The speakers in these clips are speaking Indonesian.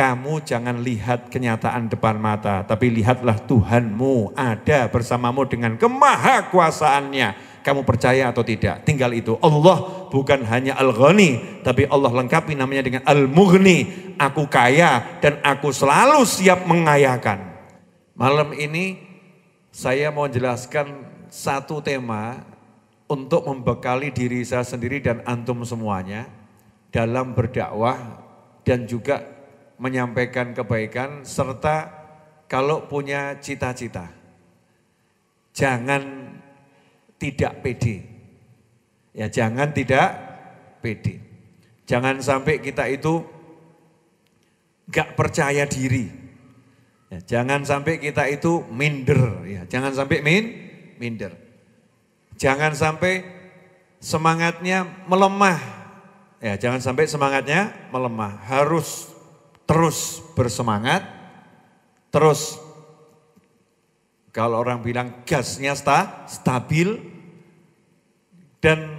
kamu jangan lihat kenyataan depan mata, tapi lihatlah Tuhanmu ada bersamamu dengan kemahakuasaannya. Kamu percaya atau tidak? Tinggal itu. Allah bukan hanya Al-Ghani, tapi Allah lengkapi namanya dengan Al-Mughni. Aku kaya dan aku selalu siap mengayakan. Malam ini saya mau jelaskan satu tema untuk membekali diri saya sendiri dan antum semuanya dalam berdakwah dan juga menyampaikan kebaikan serta kalau punya cita-cita. Jangan tidak pede. Ya, jangan tidak pede. Jangan sampai kita itu gak percaya diri. Ya, jangan sampai kita itu minder, ya. Jangan sampai min minder. Jangan sampai semangatnya melemah. Ya, jangan sampai semangatnya melemah. Harus terus bersemangat, terus kalau orang bilang gasnya sta, stabil, dan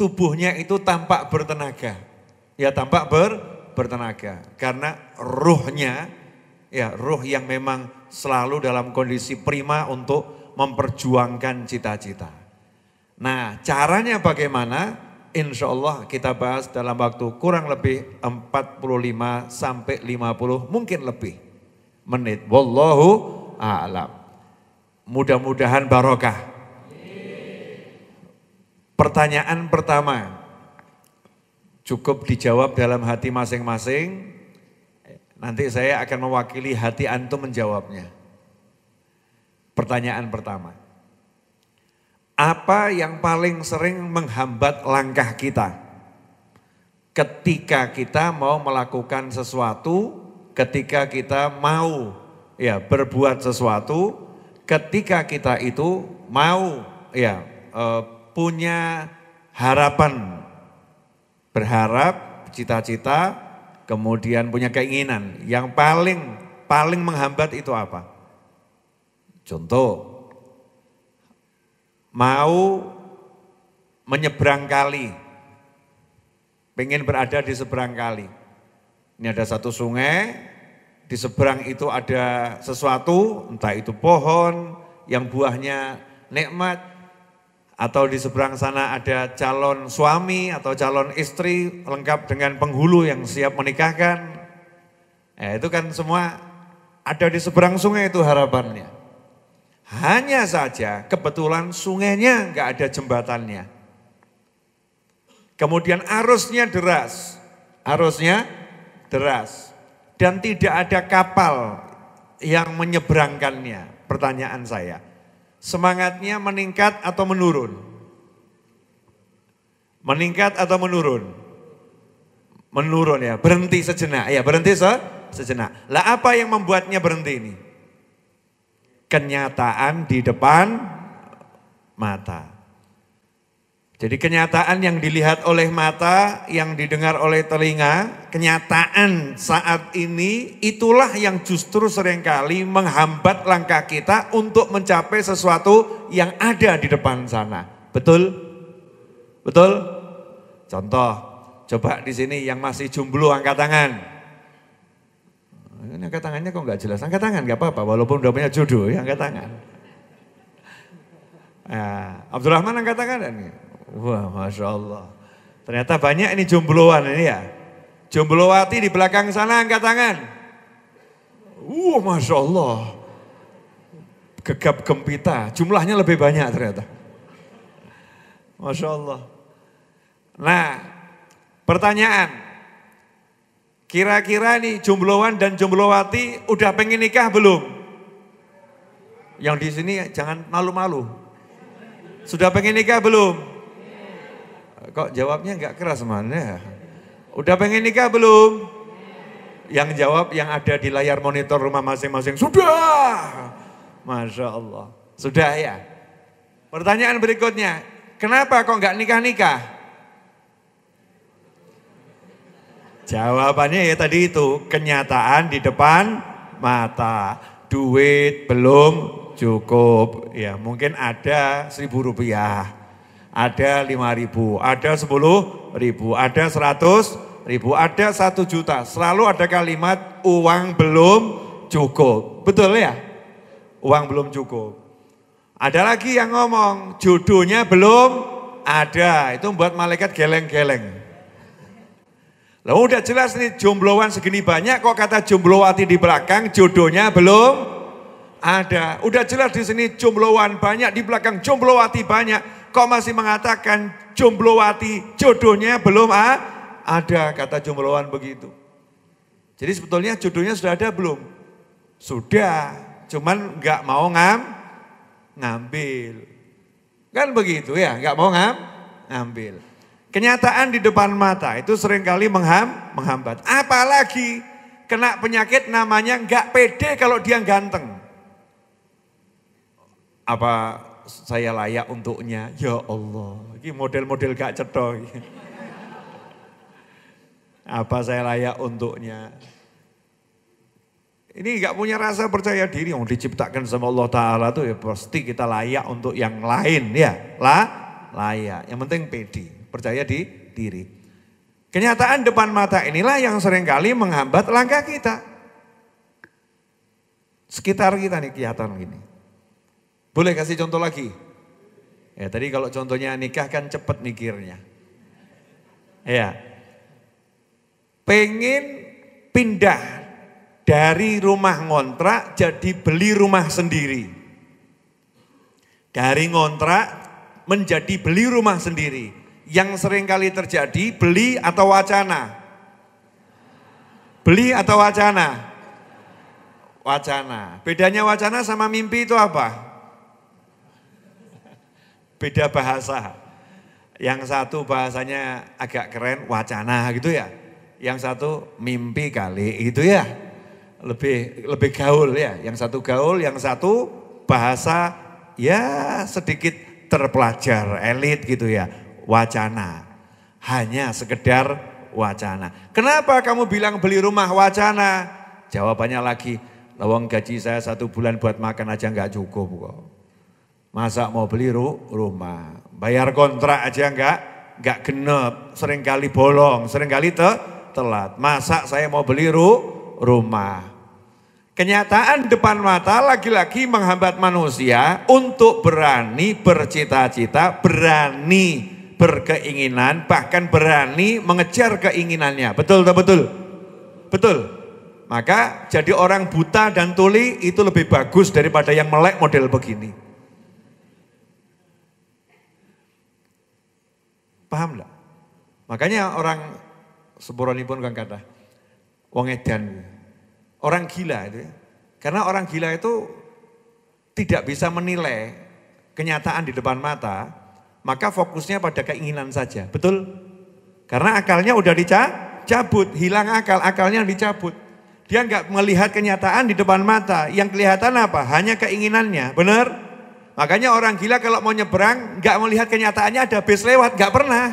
tubuhnya itu tampak bertenaga. Ya tampak ber, bertenaga, karena ruhnya, ya ruh yang memang selalu dalam kondisi prima untuk memperjuangkan cita-cita. Nah caranya bagaimana? insya Allah kita bahas dalam waktu kurang lebih 45 sampai 50 mungkin lebih menit. Wallahu a'lam. Mudah-mudahan barokah. Pertanyaan pertama cukup dijawab dalam hati masing-masing. Nanti saya akan mewakili hati antum menjawabnya. Pertanyaan pertama. Apa yang paling sering menghambat langkah kita? Ketika kita mau melakukan sesuatu, ketika kita mau ya berbuat sesuatu, ketika kita itu mau ya e, punya harapan, berharap, cita-cita, kemudian punya keinginan. Yang paling paling menghambat itu apa? Contoh, mau menyeberang kali, pengen berada di seberang kali. Ini ada satu sungai, di seberang itu ada sesuatu, entah itu pohon yang buahnya nikmat, atau di seberang sana ada calon suami atau calon istri lengkap dengan penghulu yang siap menikahkan. Ya, itu kan semua ada di seberang sungai itu harapannya. Hanya saja kebetulan sungainya nggak ada jembatannya. Kemudian arusnya deras, arusnya deras. Dan tidak ada kapal yang menyeberangkannya, pertanyaan saya. Semangatnya meningkat atau menurun? Meningkat atau menurun? Menurun ya, berhenti sejenak. Ya berhenti se sejenak. Lah apa yang membuatnya berhenti ini? kenyataan di depan mata. Jadi kenyataan yang dilihat oleh mata, yang didengar oleh telinga, kenyataan saat ini itulah yang justru seringkali menghambat langkah kita untuk mencapai sesuatu yang ada di depan sana. Betul? Betul? Contoh, coba di sini yang masih jomblo angkat tangan. Ini angkat tangannya kok nggak jelas. Angkat tangan nggak apa-apa, walaupun udah punya jodoh ya angkat tangan. Nah, Abdurrahman angkat tangan. ini? Wah, Masya Allah. Ternyata banyak ini jombloan ini ya. Jomblowati di belakang sana angkat tangan. Wah, Masya Allah. Gegap gempita, jumlahnya lebih banyak ternyata. Masya Allah. Nah, pertanyaan. Kira-kira nih jombloan dan jomblowati udah pengen nikah belum? Yang di sini jangan malu-malu. Sudah pengen nikah belum? Kok jawabnya nggak keras mana? Ya. Udah pengen nikah belum? Yang jawab yang ada di layar monitor rumah masing-masing. Sudah! Masya Allah. Sudah ya? Pertanyaan berikutnya. Kenapa kok nggak nikah-nikah? Jawabannya ya tadi itu, kenyataan di depan mata. Duit belum cukup. Ya, mungkin ada seribu rupiah, ada lima ribu, ada sepuluh ribu, ada seratus ribu, ada satu juta. Selalu ada kalimat uang belum cukup. Betul ya? Uang belum cukup. Ada lagi yang ngomong jodohnya belum ada. Itu buat malaikat geleng-geleng. Lalu udah jelas nih jombloan segini banyak kok kata jomblowati di belakang jodohnya belum ada. Udah jelas di sini jombloan banyak di belakang jomblowati banyak kok masih mengatakan jomblowati jodohnya belum ah? ada kata jombloan begitu. Jadi sebetulnya jodohnya sudah ada belum? Sudah, cuman nggak mau ngam ngambil. Kan begitu ya, nggak mau ngam ngambil. Kenyataan di depan mata itu seringkali mengham, menghambat. Apalagi kena penyakit namanya nggak pede kalau dia ganteng. Apa saya layak untuknya? Ya Allah, ini model-model gak cedoh. Apa saya layak untuknya? Ini nggak punya rasa percaya diri yang diciptakan sama Allah Taala tuh ya pasti kita layak untuk yang lain ya, lah layak. Yang penting pede percaya di diri. Kenyataan depan mata inilah yang seringkali menghambat langkah kita. Sekitar kita nih kelihatan gini. Boleh kasih contoh lagi? Ya tadi kalau contohnya nikah kan cepat mikirnya. Ya. Pengen pindah dari rumah ngontrak jadi beli rumah sendiri. Dari ngontrak menjadi beli rumah sendiri yang sering kali terjadi beli atau wacana? Beli atau wacana? Wacana. Bedanya wacana sama mimpi itu apa? Beda bahasa. Yang satu bahasanya agak keren, wacana gitu ya. Yang satu mimpi kali gitu ya. Lebih lebih gaul ya. Yang satu gaul, yang satu bahasa ya sedikit terpelajar, elit gitu ya wacana. Hanya sekedar wacana. Kenapa kamu bilang beli rumah wacana? Jawabannya lagi, lawang gaji saya satu bulan buat makan aja nggak cukup kok. Masa mau beli ru rumah? Bayar kontrak aja nggak nggak genep, seringkali bolong, seringkali te telat. Masa saya mau beli ru rumah? Kenyataan depan mata lagi-lagi menghambat manusia untuk berani bercita-cita, berani berkeinginan, bahkan berani mengejar keinginannya. Betul tak betul? Betul. Maka jadi orang buta dan tuli itu lebih bagus daripada yang melek model begini. Paham enggak? Makanya orang pun kan kata wong edan. Orang gila itu ya. Karena orang gila itu tidak bisa menilai kenyataan di depan mata, maka fokusnya pada keinginan saja. Betul? Karena akalnya udah dicabut, hilang akal, akalnya dicabut. Dia nggak melihat kenyataan di depan mata. Yang kelihatan apa? Hanya keinginannya. Benar? Makanya orang gila kalau mau nyebrang nggak melihat kenyataannya ada bis lewat, nggak pernah.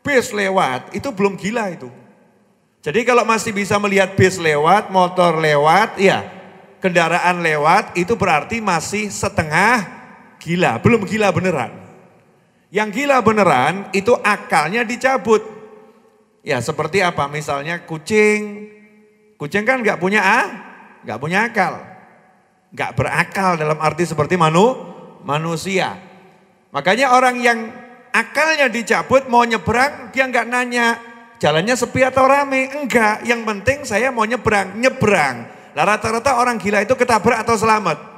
Bis lewat itu belum gila itu. Jadi kalau masih bisa melihat bis lewat, motor lewat, ya kendaraan lewat itu berarti masih setengah gila, belum gila beneran. Yang gila beneran itu akalnya dicabut. Ya seperti apa? Misalnya kucing. Kucing kan nggak punya ah, nggak punya akal. Nggak berakal dalam arti seperti manu, manusia. Makanya orang yang akalnya dicabut mau nyebrang dia nggak nanya jalannya sepi atau rame. Enggak, yang penting saya mau nyebrang, nyebrang. Nah rata-rata orang gila itu ketabrak atau selamat.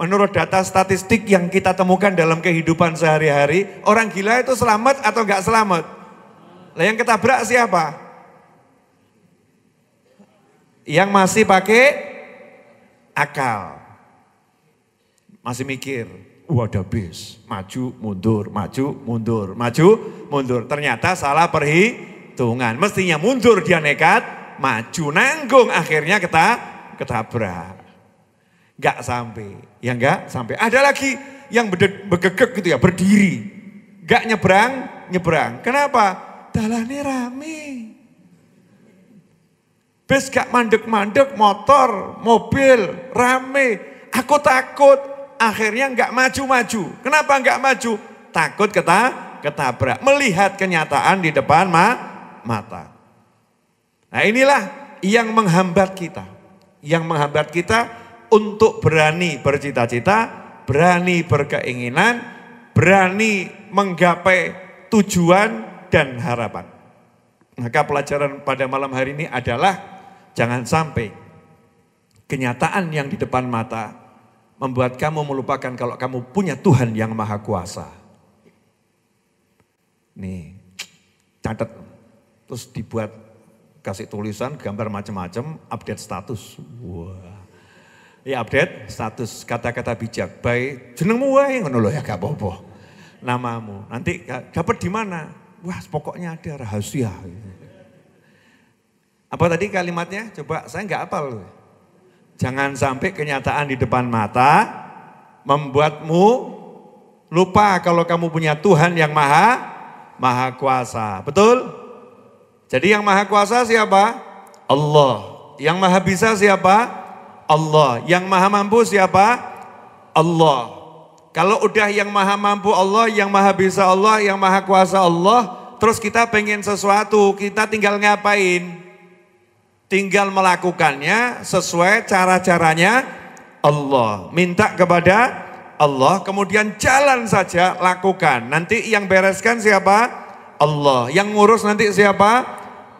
Menurut data statistik yang kita temukan dalam kehidupan sehari-hari, orang gila itu selamat atau nggak selamat? Lah yang ketabrak siapa? Yang masih pakai akal. Masih mikir, wah bis, maju mundur, maju mundur, maju mundur. Ternyata salah perhitungan. Mestinya mundur dia nekat, maju nanggung akhirnya kita ketabrak. Gak sampai. Ya gak sampai. Ada lagi yang bergegek gitu ya, berdiri. Gak nyebrang, nyebrang. Kenapa? Dalamnya rame. Bes gak mandek-mandek, motor, mobil, rame. Aku takut. Akhirnya gak maju-maju. Kenapa gak maju? Takut kata ketabrak. Melihat kenyataan di depan ma mata. Nah inilah yang menghambat kita. Yang menghambat kita untuk berani bercita-cita, berani berkeinginan, berani menggapai tujuan dan harapan. Maka pelajaran pada malam hari ini adalah jangan sampai kenyataan yang di depan mata membuat kamu melupakan kalau kamu punya Tuhan yang maha kuasa. Nih, catat. Terus dibuat kasih tulisan, gambar macam-macam, update status. Wah. Wow. Ya update status kata-kata bijak. Baik jenengmu wae ngono lho ya gak apa-apa. Namamu. Nanti dapat di mana? Wah, pokoknya ada rahasia. Apa tadi kalimatnya? Coba saya nggak loh Jangan sampai kenyataan di depan mata membuatmu lupa kalau kamu punya Tuhan yang maha maha kuasa. Betul? Jadi yang maha kuasa siapa? Allah. Yang maha bisa siapa? Allah. Yang maha mampu siapa? Allah. Kalau udah yang maha mampu Allah, yang maha bisa Allah, yang maha kuasa Allah, terus kita pengen sesuatu, kita tinggal ngapain? Tinggal melakukannya sesuai cara-caranya Allah. Minta kepada Allah, kemudian jalan saja lakukan. Nanti yang bereskan siapa? Allah. Yang ngurus nanti siapa?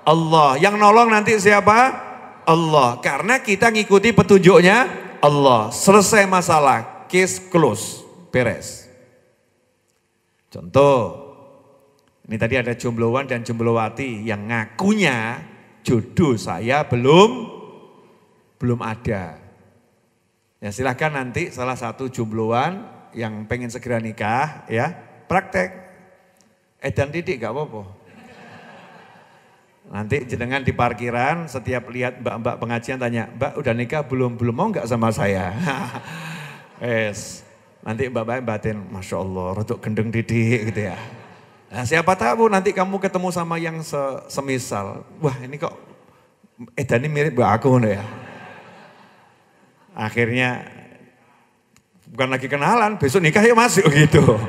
Allah. Yang nolong nanti siapa? Allah. Karena kita ngikuti petunjuknya Allah. Selesai masalah, case close, beres. Contoh, ini tadi ada jombloan dan jomblowati yang ngakunya jodoh saya belum belum ada. Ya silahkan nanti salah satu jombloan yang pengen segera nikah ya praktek. Eh dan gak apa-apa. Nanti hmm. jenengan di parkiran setiap lihat mbak-mbak pengajian tanya, mbak udah nikah belum? Belum mau nggak sama saya? yes. Nanti mbak-mbak batin, Masya Allah, rotok gendeng didik gitu ya. Nah, siapa tahu nanti kamu ketemu sama yang se semisal. Wah ini kok eh Dani mirip mbak aku ya. Akhirnya bukan lagi kenalan, besok nikah ya masuk gitu.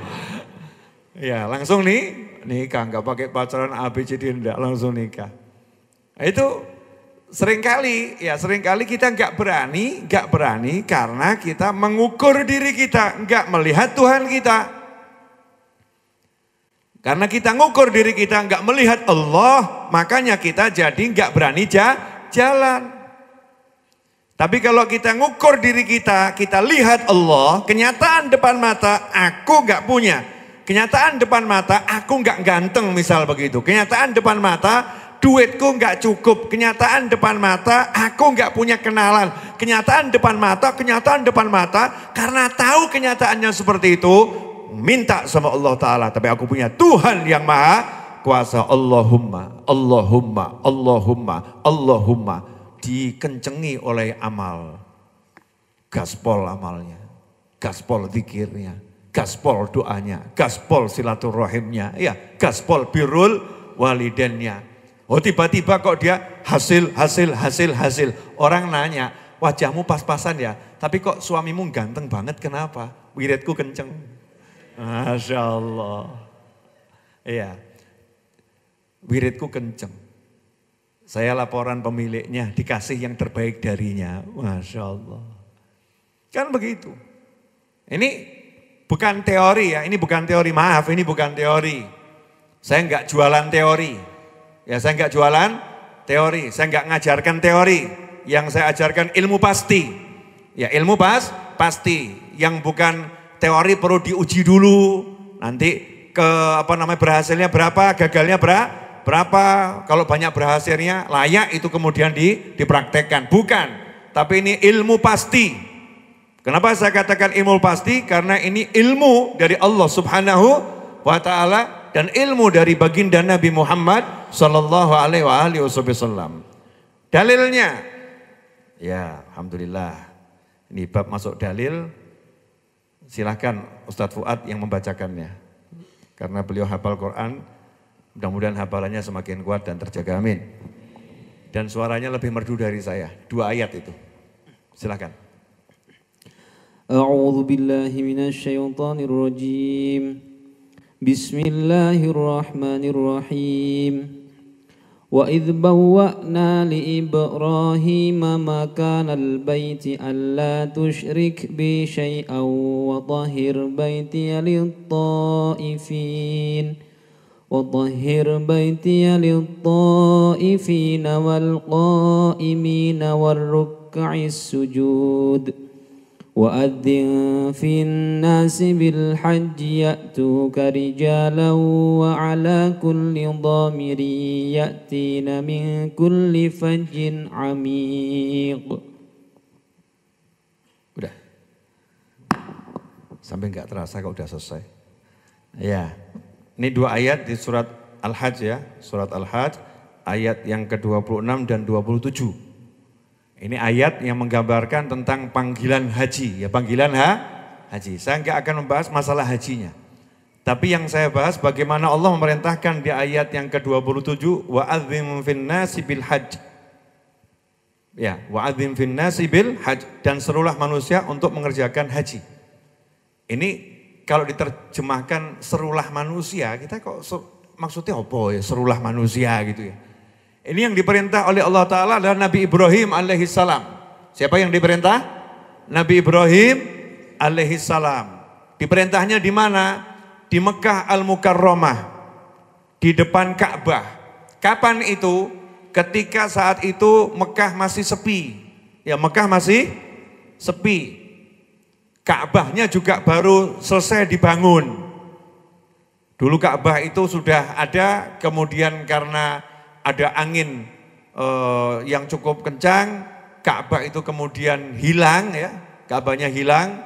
ya langsung nih nikah, nggak pakai pacaran ABCD, enggak langsung nikah. Nah, itu seringkali, ya seringkali kita nggak berani, nggak berani karena kita mengukur diri kita, nggak melihat Tuhan kita. Karena kita ngukur diri kita, nggak melihat Allah, makanya kita jadi nggak berani jalan. Tapi kalau kita ngukur diri kita, kita lihat Allah, kenyataan depan mata, aku gak punya. Kenyataan depan mata, aku nggak ganteng misal begitu. Kenyataan depan mata, duitku nggak cukup. Kenyataan depan mata, aku nggak punya kenalan. Kenyataan depan mata, kenyataan depan mata. Karena tahu kenyataannya seperti itu, minta sama Allah Ta'ala. Tapi aku punya Tuhan yang maha kuasa. Allahumma, Allahumma, Allahumma, Allahumma. Dikencengi oleh amal. Gaspol amalnya. Gaspol zikirnya gaspol doanya, gaspol silaturahimnya, ya, gaspol birul walidennya. Oh tiba-tiba kok dia hasil, hasil, hasil, hasil. Orang nanya, wajahmu pas-pasan ya, tapi kok suamimu ganteng banget kenapa? Wiridku kenceng. Masya Allah. Iya. Wiridku kenceng. Saya laporan pemiliknya, dikasih yang terbaik darinya. Masya Allah. Kan begitu. Ini bukan teori ya, ini bukan teori, maaf ini bukan teori. Saya nggak jualan teori. Ya saya nggak jualan teori, saya nggak ngajarkan teori. Yang saya ajarkan ilmu pasti. Ya ilmu pas, pasti. Yang bukan teori perlu diuji dulu. Nanti ke apa namanya berhasilnya berapa, gagalnya berapa berapa, kalau banyak berhasilnya layak itu kemudian di, dipraktekkan. Bukan, tapi ini ilmu pasti. Kenapa saya katakan ilmu pasti? Karena ini ilmu dari Allah Subhanahu wa taala dan ilmu dari baginda Nabi Muhammad sallallahu alaihi wasallam. Dalilnya ya, alhamdulillah. Ini bab masuk dalil. Silahkan Ustadz Fuad yang membacakannya. Karena beliau hafal Quran, mudah-mudahan hafalannya semakin kuat dan terjaga amin. Dan suaranya lebih merdu dari saya. Dua ayat itu. Silahkan. أعوذ بالله من الشيطان الرجيم بسم الله الرحمن الرحيم وإذ بوأنا لإبراهيم مكان البيت ألا تشرك بي شيئا وطهر بيتي للطائفين وطهر بيتي للطائفين والقائمين والركع السجود وأذن في الناس بالحج يأتوك رجالا وعلى كل ضامر يأتين من كل فج عميق Udah. Sampai nggak terasa kalau udah selesai. Ya. Ini dua ayat di surat Al-Hajj ya. Surat Al-Hajj ayat yang ke-26 dan 27. Ini ayat yang menggambarkan tentang panggilan haji. Ya panggilan ha, haji. Saya nggak akan membahas masalah hajinya. Tapi yang saya bahas bagaimana Allah memerintahkan di ayat yang ke-27 wa adzim fin nasi bil haj. Ya, wa adzim fin nasi bil haj dan serulah manusia untuk mengerjakan haji. Ini kalau diterjemahkan serulah manusia, kita kok ser, maksudnya apa ya serulah manusia gitu ya. Ini yang diperintah oleh Allah Ta'ala adalah Nabi Ibrahim alaihi salam. Siapa yang diperintah? Nabi Ibrahim alaihi salam. Diperintahnya di mana? Di Mekah Al-Mukarramah. Di depan Ka'bah. Kapan itu? Ketika saat itu Mekah masih sepi. Ya Mekah masih sepi. Ka'bahnya juga baru selesai dibangun. Dulu Ka'bah itu sudah ada, kemudian karena ada angin uh, yang cukup kencang, Ka'bah itu kemudian hilang ya, Ka'bahnya hilang.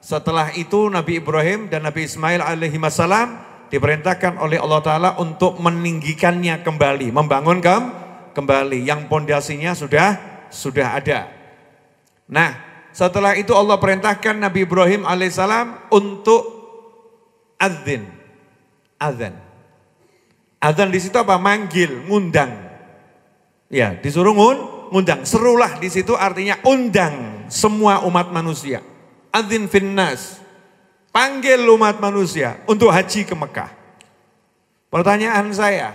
Setelah itu Nabi Ibrahim dan Nabi Ismail alaihi wasallam diperintahkan oleh Allah Ta'ala untuk meninggikannya kembali, membangun kem, kembali yang pondasinya sudah sudah ada. Nah, setelah itu Allah perintahkan Nabi Ibrahim alaihissalam untuk azan, azan. Adzan di situ apa? Manggil, ngundang. Ya, disuruh ngun, ngundang. Serulah di situ artinya undang semua umat manusia. Adzin finnas. Panggil umat manusia untuk haji ke Mekah. Pertanyaan saya,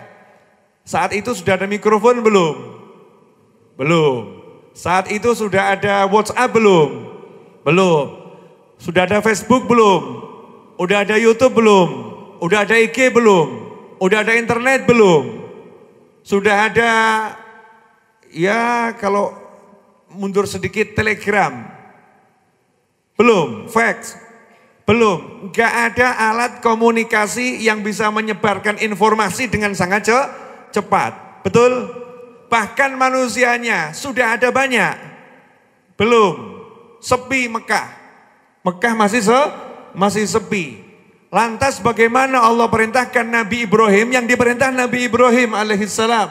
saat itu sudah ada mikrofon belum? Belum. Saat itu sudah ada WhatsApp belum? Belum. Sudah ada Facebook belum? Udah ada YouTube belum? Udah ada IG belum? Udah ada internet belum? Sudah ada ya kalau mundur sedikit telegram. Belum, fax. Belum, gak ada alat komunikasi yang bisa menyebarkan informasi dengan sangat ce cepat. Betul? Bahkan manusianya sudah ada banyak. Belum, sepi Mekah. Mekah masih se masih sepi. Lantas bagaimana Allah perintahkan Nabi Ibrahim yang diperintah Nabi Ibrahim alaihissalam?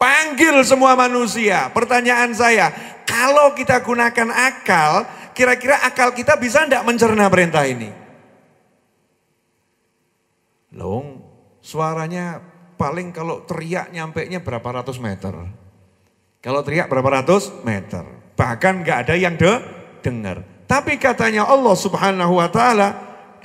Panggil semua manusia. Pertanyaan saya, kalau kita gunakan akal, kira-kira akal kita bisa tidak mencerna perintah ini? Long, suaranya paling kalau teriak nyampainya berapa ratus meter. Kalau teriak berapa ratus meter. Bahkan nggak ada yang de dengar. Tapi katanya Allah subhanahu wa ta'ala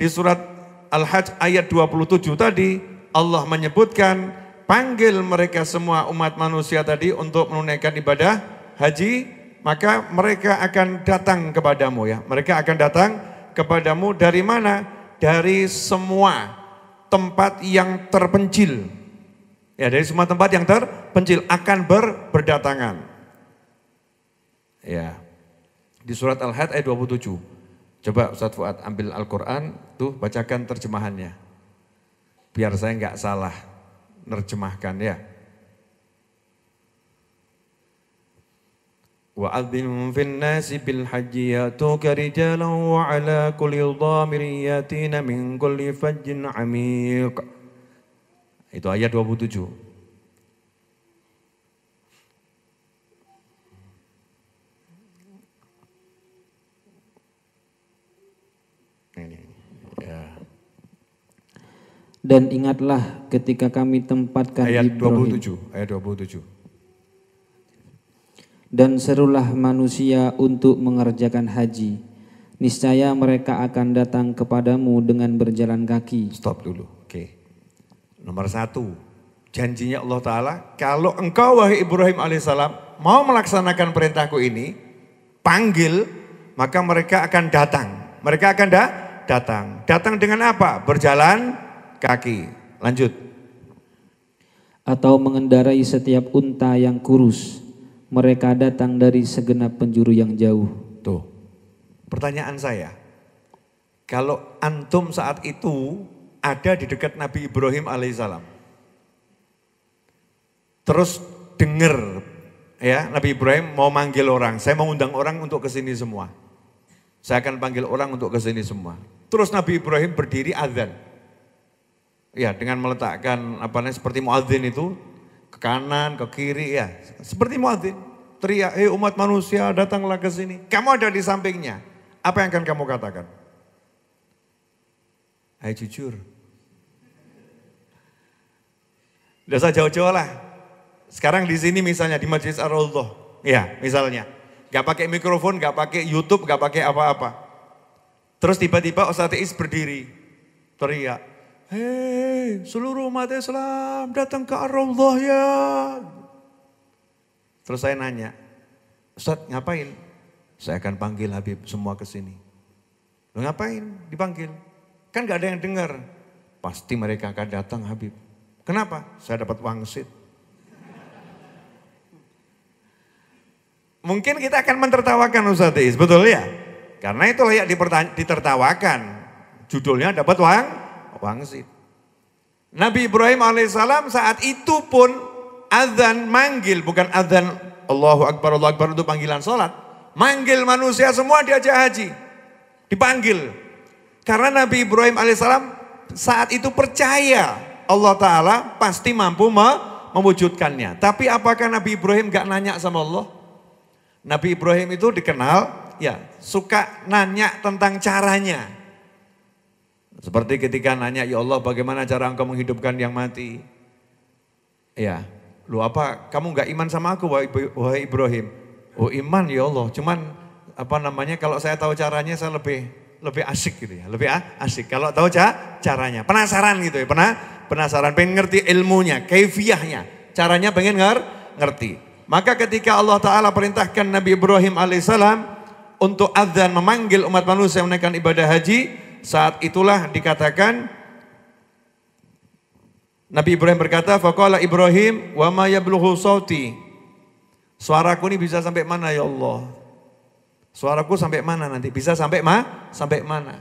di surat Al-Hajj ayat 27 tadi, Allah menyebutkan, panggil mereka semua umat manusia tadi untuk menunaikan ibadah haji, maka mereka akan datang kepadamu ya. Mereka akan datang kepadamu dari mana? Dari semua tempat yang terpencil. Ya, dari semua tempat yang terpencil akan ber, berdatangan. Ya. Di surat al hajj ayat 27. Coba Ustaz Fuad ambil Al-Quran, tuh bacakan terjemahannya. Biar saya nggak salah nerjemahkan ya. وأذن في الناس بالحج يأتوك رجالا وعلى كل ضامر يأتين من كل فج عميق Itu ayat 27. Dan ingatlah ketika kami tempatkan ayat Ibrahim. 27, ayat 27. Dan serulah manusia untuk mengerjakan haji. Niscaya mereka akan datang kepadamu dengan berjalan kaki. Stop dulu. Oke. Okay. Nomor satu, janjinya Allah Ta'ala, kalau engkau wahai Ibrahim alaihissalam mau melaksanakan perintahku ini, panggil, maka mereka akan datang. Mereka akan da datang. Datang dengan apa? Berjalan kaki. Lanjut. Atau mengendarai setiap unta yang kurus. Mereka datang dari segenap penjuru yang jauh. Tuh. Pertanyaan saya. Kalau antum saat itu ada di dekat Nabi Ibrahim alaihissalam. Terus dengar ya Nabi Ibrahim mau manggil orang. Saya mau undang orang untuk ke sini semua. Saya akan panggil orang untuk ke sini semua. Terus Nabi Ibrahim berdiri azan ya dengan meletakkan apa namanya seperti muadzin itu ke kanan, ke kiri ya. Seperti muadzin teriak, "Hei eh, umat manusia, datanglah ke sini." Kamu ada di sampingnya. Apa yang akan kamu katakan? Ayo jujur. Udah saya jauh-jauh lah. Sekarang di sini misalnya di Majelis Ar-Raudhah. Ya, misalnya. Gak pakai mikrofon, gak pakai YouTube, gak pakai apa-apa. Terus tiba-tiba Ustaz Is berdiri. Teriak, Hei, seluruh umat Islam datang ke Allah ya. Terus saya nanya, Ustaz ngapain? Saya akan panggil Habib semua ke sini. Lu ngapain dipanggil? Kan gak ada yang dengar. Pasti mereka akan datang Habib. Kenapa? Saya dapat wangsit. Mungkin kita akan mentertawakan Ustaz Is, betul ya? Karena itu layak ditertawakan. Judulnya dapat wang, wangsit. Nabi Ibrahim alaihissalam saat itu pun azan manggil, bukan azan Allahu Akbar, Allahu Akbar untuk panggilan sholat. Manggil manusia semua diajak haji. Dipanggil. Karena Nabi Ibrahim alaihissalam saat itu percaya Allah Ta'ala pasti mampu mewujudkannya. Tapi apakah Nabi Ibrahim gak nanya sama Allah? Nabi Ibrahim itu dikenal ya suka nanya tentang caranya. Seperti ketika nanya, ya Allah bagaimana cara engkau menghidupkan yang mati? Ya, lu apa, kamu nggak iman sama aku wahai Ibrahim? Oh iman ya Allah, cuman apa namanya kalau saya tahu caranya saya lebih lebih asik gitu ya, lebih ah, asik. Kalau tahu cara caranya, penasaran gitu ya, pernah penasaran, pengen ngerti ilmunya, kefiahnya, caranya pengen nger ngerti. Maka ketika Allah Ta'ala perintahkan Nabi Ibrahim alaihissalam untuk azan memanggil umat manusia menaikkan ibadah haji, saat itulah dikatakan Nabi Ibrahim berkata, "Faqala Ibrahim, wa ma yablughu sauti?" Suaraku ini bisa sampai mana ya Allah? Suaraku sampai mana nanti? Bisa sampai ma? Sampai mana?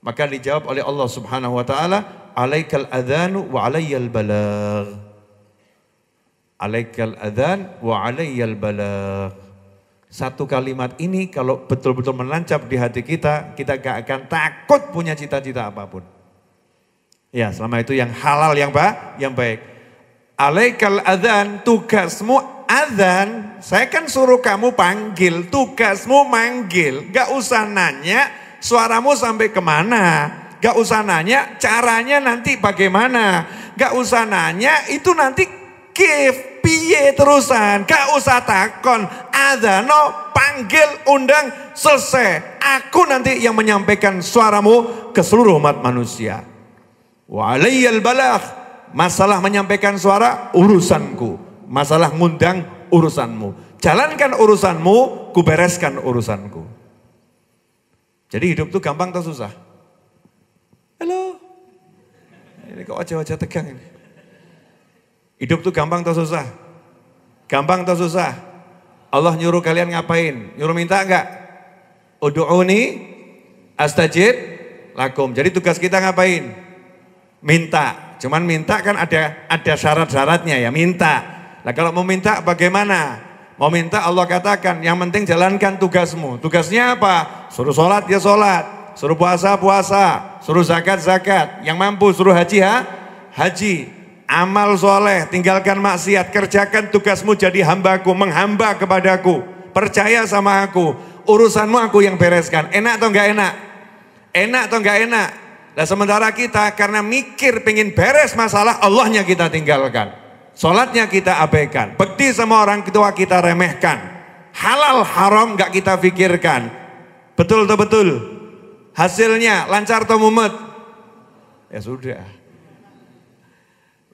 Maka dijawab oleh Allah Subhanahu wa taala, "Alaikal adzanu wa alayyal balagh." Alaikal adzan wa alayyal balagh satu kalimat ini kalau betul-betul menancap di hati kita, kita gak akan takut punya cita-cita apapun. Ya, selama itu yang halal, yang baik, yang baik. Alaikal adzan, tugasmu adzan. Saya kan suruh kamu panggil, tugasmu manggil. Gak usah nanya suaramu sampai kemana. Gak usah nanya caranya nanti bagaimana. Gak usah nanya itu nanti give piye terusan gak usah takon no panggil undang selesai aku nanti yang menyampaikan suaramu ke seluruh umat manusia wa balak balagh masalah menyampaikan suara urusanku masalah ngundang urusanmu jalankan urusanmu kubereskan urusanku jadi hidup tuh gampang atau susah halo ini kok wajah-wajah tegang ini Hidup tuh gampang atau susah? Gampang atau susah? Allah nyuruh kalian ngapain? Nyuruh minta enggak? Udu'uni astajib lakum. Jadi tugas kita ngapain? Minta. Cuman minta kan ada ada syarat-syaratnya ya, minta. Nah kalau mau minta bagaimana? Mau minta Allah katakan, yang penting jalankan tugasmu. Tugasnya apa? Suruh sholat, ya sholat. Suruh puasa, puasa. Suruh zakat, zakat. Yang mampu suruh haji, ha? Haji. Amal soleh, tinggalkan maksiat, kerjakan tugasmu jadi hambaku, menghamba kepadaku. Percaya sama aku, urusanmu aku yang bereskan. Enak atau enggak enak? Enak atau enggak enak? Nah sementara kita karena mikir pengen beres masalah, Allahnya kita tinggalkan. Sholatnya kita abaikan. Bekti sama orang tua kita remehkan. Halal haram gak kita pikirkan. Betul atau betul? Hasilnya lancar atau mumet? Ya sudah.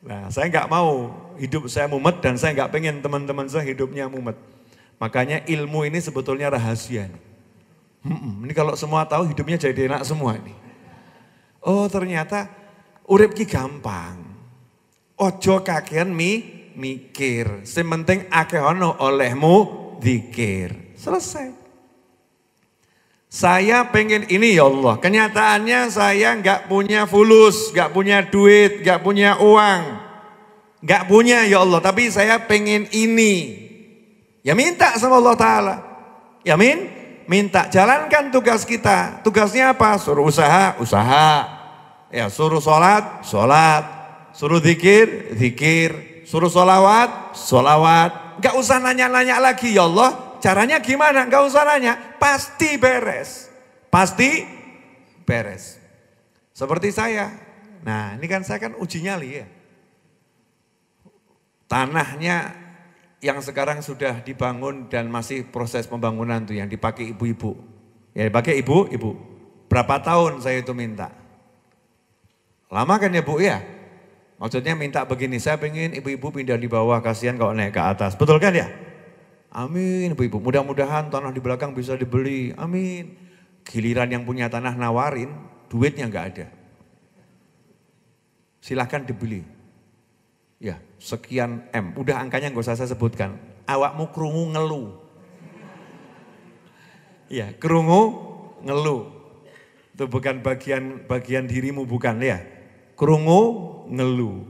Nah, saya nggak mau hidup saya mumet dan saya nggak pengen teman-teman saya hidupnya mumet. Makanya ilmu ini sebetulnya rahasia. Hmm, ini kalau semua tahu hidupnya jadi enak semua ini. Oh ternyata urip ki gampang. Ojo kakean mi mikir. Sementing akehono olehmu dikir. Selesai. Saya pengen ini ya Allah. Kenyataannya saya nggak punya fulus, nggak punya duit, nggak punya uang. nggak punya ya Allah, tapi saya pengen ini. Ya minta sama Allah Ta'ala. Ya min, minta. Jalankan tugas kita. Tugasnya apa? Suruh usaha, usaha. Ya suruh sholat, sholat. Suruh zikir, zikir. Suruh sholawat, sholawat. Gak usah nanya-nanya lagi ya Allah. Caranya gimana? Enggak usah nanya. Pasti beres. Pasti beres. Seperti saya. Nah ini kan saya kan uji nyali ya. Tanahnya yang sekarang sudah dibangun dan masih proses pembangunan tuh yang dipakai ibu-ibu. Ya dipakai ibu-ibu. Berapa tahun saya itu minta? Lama kan ya bu ya? Maksudnya minta begini, saya pengen ibu-ibu pindah di bawah, kasihan kalau naik ke atas. Betul kan ya? Amin ibu-ibu. Mudah-mudahan tanah di belakang bisa dibeli. Amin. Giliran yang punya tanah nawarin, duitnya nggak ada. Silahkan dibeli. Ya, sekian M. Udah angkanya nggak usah saya sebutkan. Awakmu kerungu ngelu. Ya, kerungu ngelu. Itu bukan bagian bagian dirimu bukan ya. Kerungu ngelu.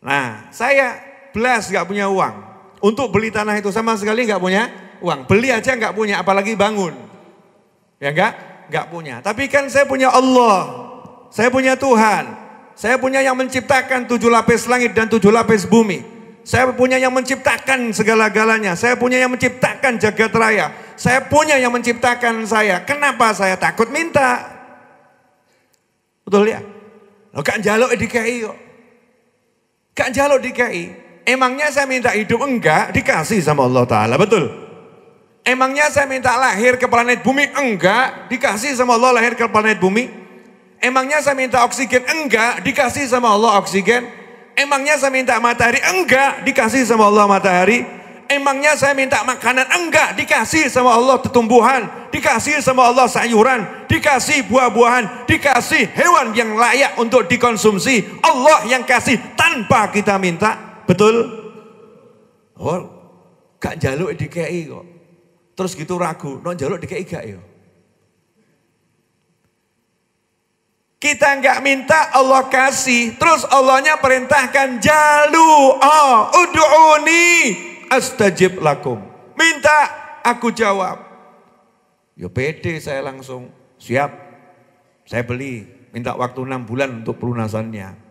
Nah, saya belas nggak punya uang. Untuk beli tanah itu sama sekali nggak punya uang. Beli aja nggak punya, apalagi bangun. Ya enggak? Nggak punya. Tapi kan saya punya Allah. Saya punya Tuhan. Saya punya yang menciptakan tujuh lapis langit dan tujuh lapis bumi. Saya punya yang menciptakan segala-galanya. Saya punya yang menciptakan jagat raya. Saya punya yang menciptakan saya. Kenapa saya takut minta? Betul ya? Lo gak jaluk DKI kok. Gak jaluk DKI. Emangnya saya minta hidup? Enggak, dikasih sama Allah Ta'ala, betul? Emangnya saya minta lahir ke planet bumi? Enggak, dikasih sama Allah lahir ke planet bumi. Emangnya saya minta oksigen? Enggak, dikasih sama Allah oksigen. Emangnya saya minta matahari? Enggak, dikasih sama Allah matahari. Emangnya saya minta makanan? Enggak, dikasih sama Allah tumbuhan, dikasih sama Allah sayuran, dikasih buah-buahan, dikasih hewan yang layak untuk dikonsumsi. Allah yang kasih tanpa kita minta. Betul? Oh, gak jaluk dikei kok. Terus gitu ragu, non jaluk dikei gak yo. Ya? Kita nggak minta Allah kasih, terus Allahnya perintahkan jalu, oh, udhuni astajib lakum. Minta, aku jawab. Yo ya pede saya langsung, siap, saya beli, minta waktu 6 bulan untuk pelunasannya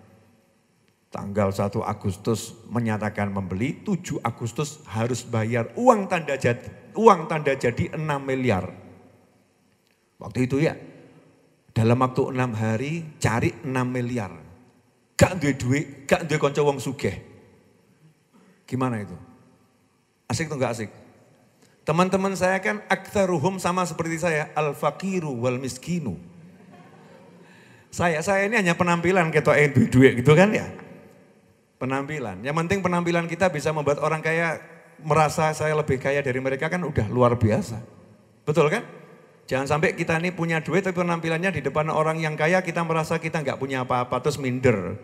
tanggal 1 Agustus menyatakan membeli, 7 Agustus harus bayar uang tanda jadi, uang tanda jadi 6 miliar. Waktu itu ya, dalam waktu 6 hari cari 6 miliar. Gak duit duit, gak duit konco wong sugih. Gimana itu? Asik atau gak asik? Teman-teman saya kan aktaruhum sama seperti saya, al fakiru wal miskinu. Saya saya ini hanya penampilan ketua duit-duit gitu kan ya. Penampilan. Yang penting penampilan kita bisa membuat orang kaya merasa saya lebih kaya dari mereka kan udah luar biasa. Betul kan? Jangan sampai kita ini punya duit tapi penampilannya di depan orang yang kaya kita merasa kita nggak punya apa-apa terus minder.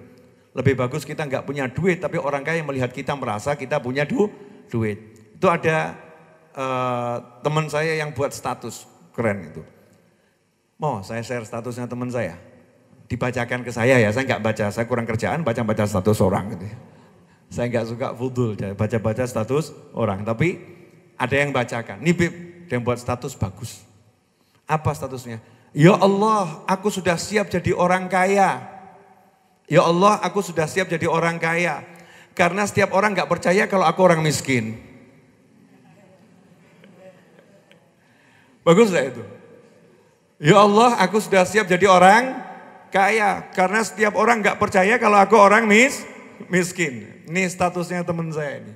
Lebih bagus kita nggak punya duit tapi orang kaya melihat kita merasa kita punya du duit. Itu ada uh, teman saya yang buat status keren itu. Mau saya share statusnya teman saya? dibacakan ke saya ya, saya nggak baca, saya kurang kerjaan baca-baca status orang gitu. Ya. Saya nggak suka fudul, ya, baca-baca status orang, tapi ada yang bacakan. Nih Bib, dia buat status bagus. Apa statusnya? Ya Allah, aku sudah siap jadi orang kaya. Ya Allah, aku sudah siap jadi orang kaya. Karena setiap orang nggak percaya kalau aku orang miskin. Bagus lah itu. Ya Allah, aku sudah siap jadi orang kaya. Karena setiap orang nggak percaya kalau aku orang mis, miskin. Ini statusnya teman saya ini.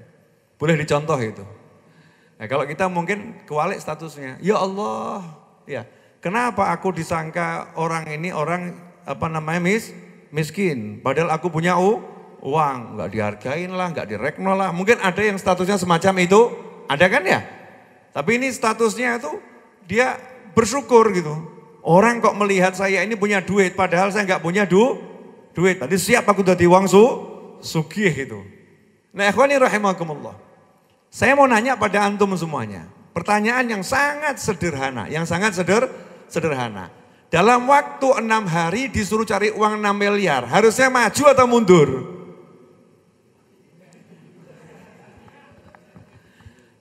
Boleh dicontoh itu. Nah, kalau kita mungkin kewalik statusnya. Ya Allah, ya. Kenapa aku disangka orang ini orang apa namanya mis, miskin. Padahal aku punya u, uang. Nggak dihargain lah, nggak direkno lah. Mungkin ada yang statusnya semacam itu. Ada kan ya? Tapi ini statusnya itu dia bersyukur gitu. Orang kok melihat saya ini punya duit, padahal saya nggak punya du, duit. Tadi siap aku dati uang su, sugih itu. Nah, ikhwani rahimakumullah. Saya mau nanya pada antum semuanya. Pertanyaan yang sangat sederhana, yang sangat seder, sederhana. Dalam waktu enam hari disuruh cari uang 6 miliar, harusnya maju atau mundur?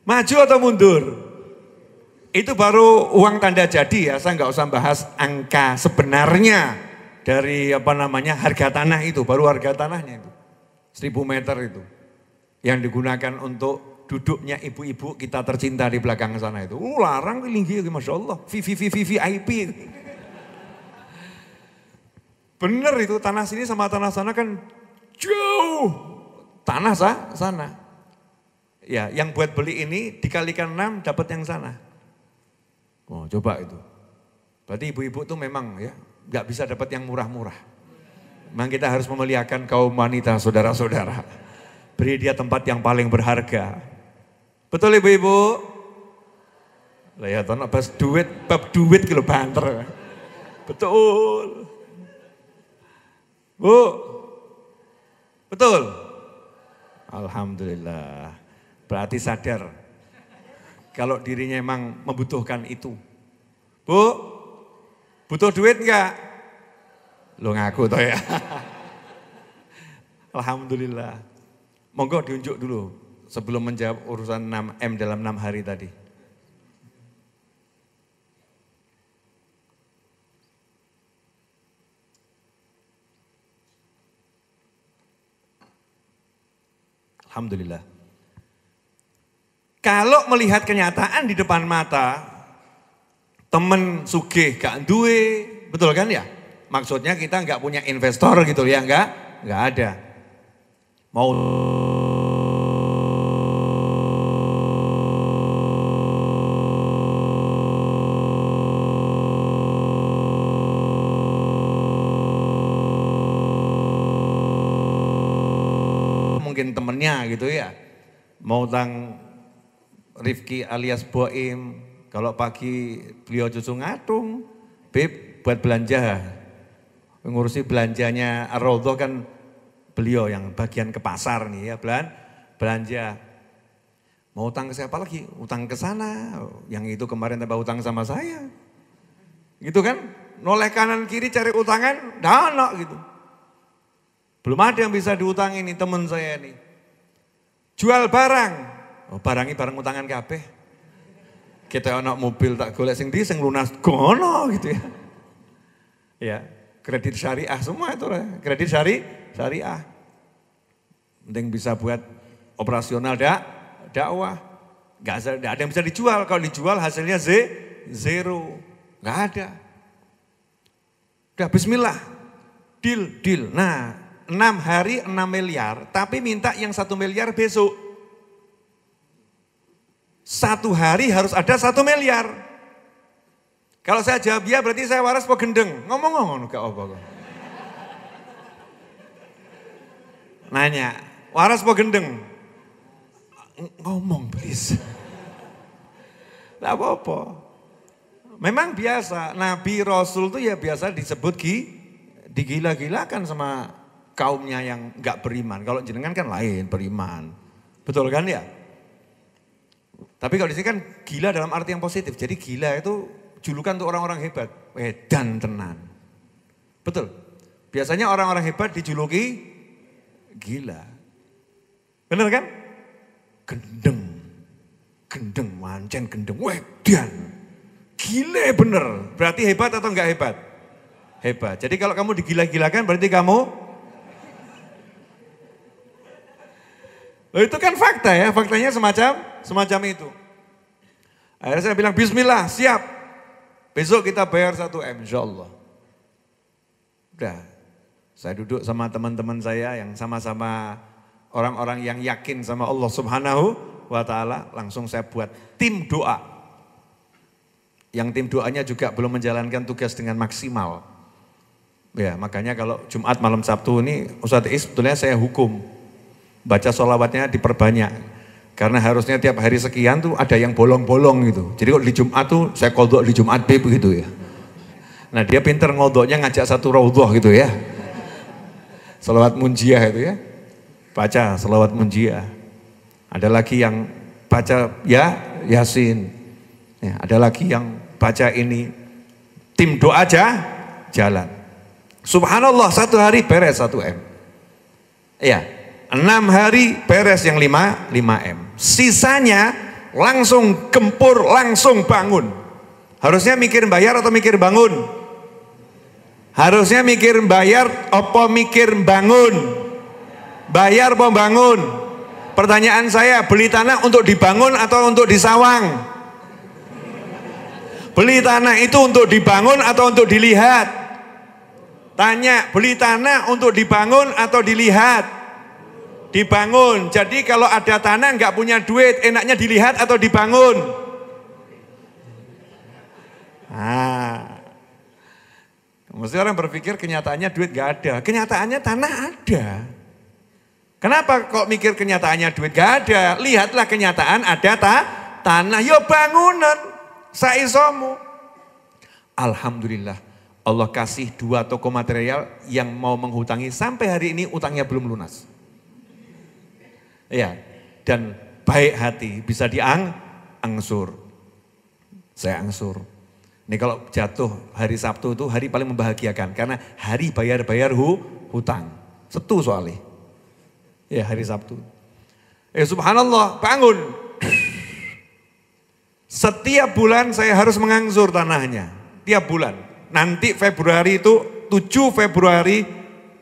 Maju atau mundur? Itu baru uang tanda jadi ya, saya nggak usah bahas angka sebenarnya dari apa namanya harga tanah itu, baru harga tanahnya itu. 1000 meter itu. Yang digunakan untuk duduknya ibu-ibu kita tercinta di belakang sana itu. Uh, larang linggi Masya Allah. VIP. Bener itu tanah sini sama tanah sana kan jauh. Tanah sah, sana. Ya, yang buat beli ini dikalikan 6 dapat yang sana. Oh, coba itu. Berarti ibu-ibu tuh memang ya nggak bisa dapat yang murah-murah. Memang kita harus memuliakan kaum wanita, saudara-saudara. Beri dia tempat yang paling berharga. Betul ibu-ibu? Lihat, ya, bas duit, bab duit kilo banter. Betul. Bu. Betul. Alhamdulillah. Berarti sadar kalau dirinya emang membutuhkan itu. Bu, butuh duit enggak? Lo ngaku toh ya. Alhamdulillah. Monggo diunjuk dulu sebelum menjawab urusan 6M dalam 6 hari tadi. Alhamdulillah. Kalau melihat kenyataan di depan mata, temen sugih gak duwe, betul kan ya? Maksudnya kita nggak punya investor gitu ya, nggak? Nggak ada. Mau mungkin temennya gitu ya. Mau tang Rifki alias Boim. Kalau pagi beliau justru ngatung, Beb buat belanja. mengurusi belanjanya Arodo kan beliau yang bagian ke pasar nih ya, belan, belanja. Mau utang ke siapa lagi? Utang ke sana, yang itu kemarin tambah utang sama saya. Gitu kan? Noleh kanan kiri cari utangan, dana gitu. Belum ada yang bisa diutangin nih teman saya nih. Jual barang, Oh, barangi barang utangan kabeh. Kita ono mobil tak golek sing di sing lunas gono gitu ya. Ya, kredit syariah semua itu lah. Kredit syari syariah. mending bisa buat operasional dak dakwah. Gak ada, ada yang bisa dijual. Kalau dijual hasilnya z zero. Gak ada. Udah bismillah. Deal, deal. Nah, 6 hari 6 miliar, tapi minta yang satu miliar besok satu hari harus ada satu miliar. Kalau saya jawab ya berarti saya waras po gendeng. Ngomong-ngomong ke apa kok. Nanya, waras po gendeng? Ngomong please. Tidak apa-apa. Memang biasa, Nabi Rasul itu ya biasa disebut gi, digila-gilakan sama kaumnya yang gak beriman. Kalau jenengan kan lain, beriman. Betul kan ya? Tapi kalau di sini kan gila dalam arti yang positif. Jadi gila itu julukan untuk orang-orang hebat. Wedan tenan. Betul. Biasanya orang-orang hebat dijuluki gila. Benar kan? Gendeng. Gendeng, mancen gendeng. Wedan. Gile bener. Berarti hebat atau enggak hebat? Hebat. Jadi kalau kamu digila-gilakan berarti kamu Loh, itu kan fakta ya, faktanya semacam semacam itu. Akhirnya saya bilang, Bismillah, siap. Besok kita bayar satu m insya Allah. Udah, saya duduk sama teman-teman saya yang sama-sama orang-orang yang yakin sama Allah subhanahu wa ta'ala. Langsung saya buat tim doa. Yang tim doanya juga belum menjalankan tugas dengan maksimal. Ya, makanya kalau Jumat malam Sabtu ini Ustaz Is sebetulnya saya hukum. Baca sholawatnya diperbanyak. Karena harusnya tiap hari sekian tuh ada yang bolong-bolong gitu. Jadi kalau di Jumat tuh saya kodok di Jumat B begitu ya. Nah dia pinter ngodoknya ngajak satu raudhah gitu ya. Salawat munjiah itu ya. Baca salawat munjiah. Ada lagi yang baca ya Yasin. Ya, ada lagi yang baca ini. Tim doa aja jalan. Subhanallah satu hari beres satu M. Iya enam hari beres yang lima, lima M. Sisanya langsung gempur, langsung bangun. Harusnya mikir bayar atau mikir bangun? Harusnya mikir bayar apa mikir bangun? Bayar apa bangun? Pertanyaan saya, beli tanah untuk dibangun atau untuk disawang? Beli tanah itu untuk dibangun atau untuk dilihat? Tanya, beli tanah untuk dibangun atau dilihat? dibangun. Jadi kalau ada tanah nggak punya duit, enaknya dilihat atau dibangun. Nah, mesti orang berpikir kenyataannya duit nggak ada. Kenyataannya tanah ada. Kenapa kok mikir kenyataannya duit nggak ada? Lihatlah kenyataan ada ta tanah. Yo bangunan. saizomu. Alhamdulillah. Allah kasih dua toko material yang mau menghutangi sampai hari ini utangnya belum lunas. Ya, dan baik hati bisa diang angsur. Saya angsur. Ini kalau jatuh hari Sabtu itu hari paling membahagiakan karena hari bayar-bayar hu, hutang. Setu soalnya. Ya hari Sabtu. Ya subhanallah bangun. Setiap bulan saya harus mengangsur tanahnya. Tiap bulan. Nanti Februari itu 7 Februari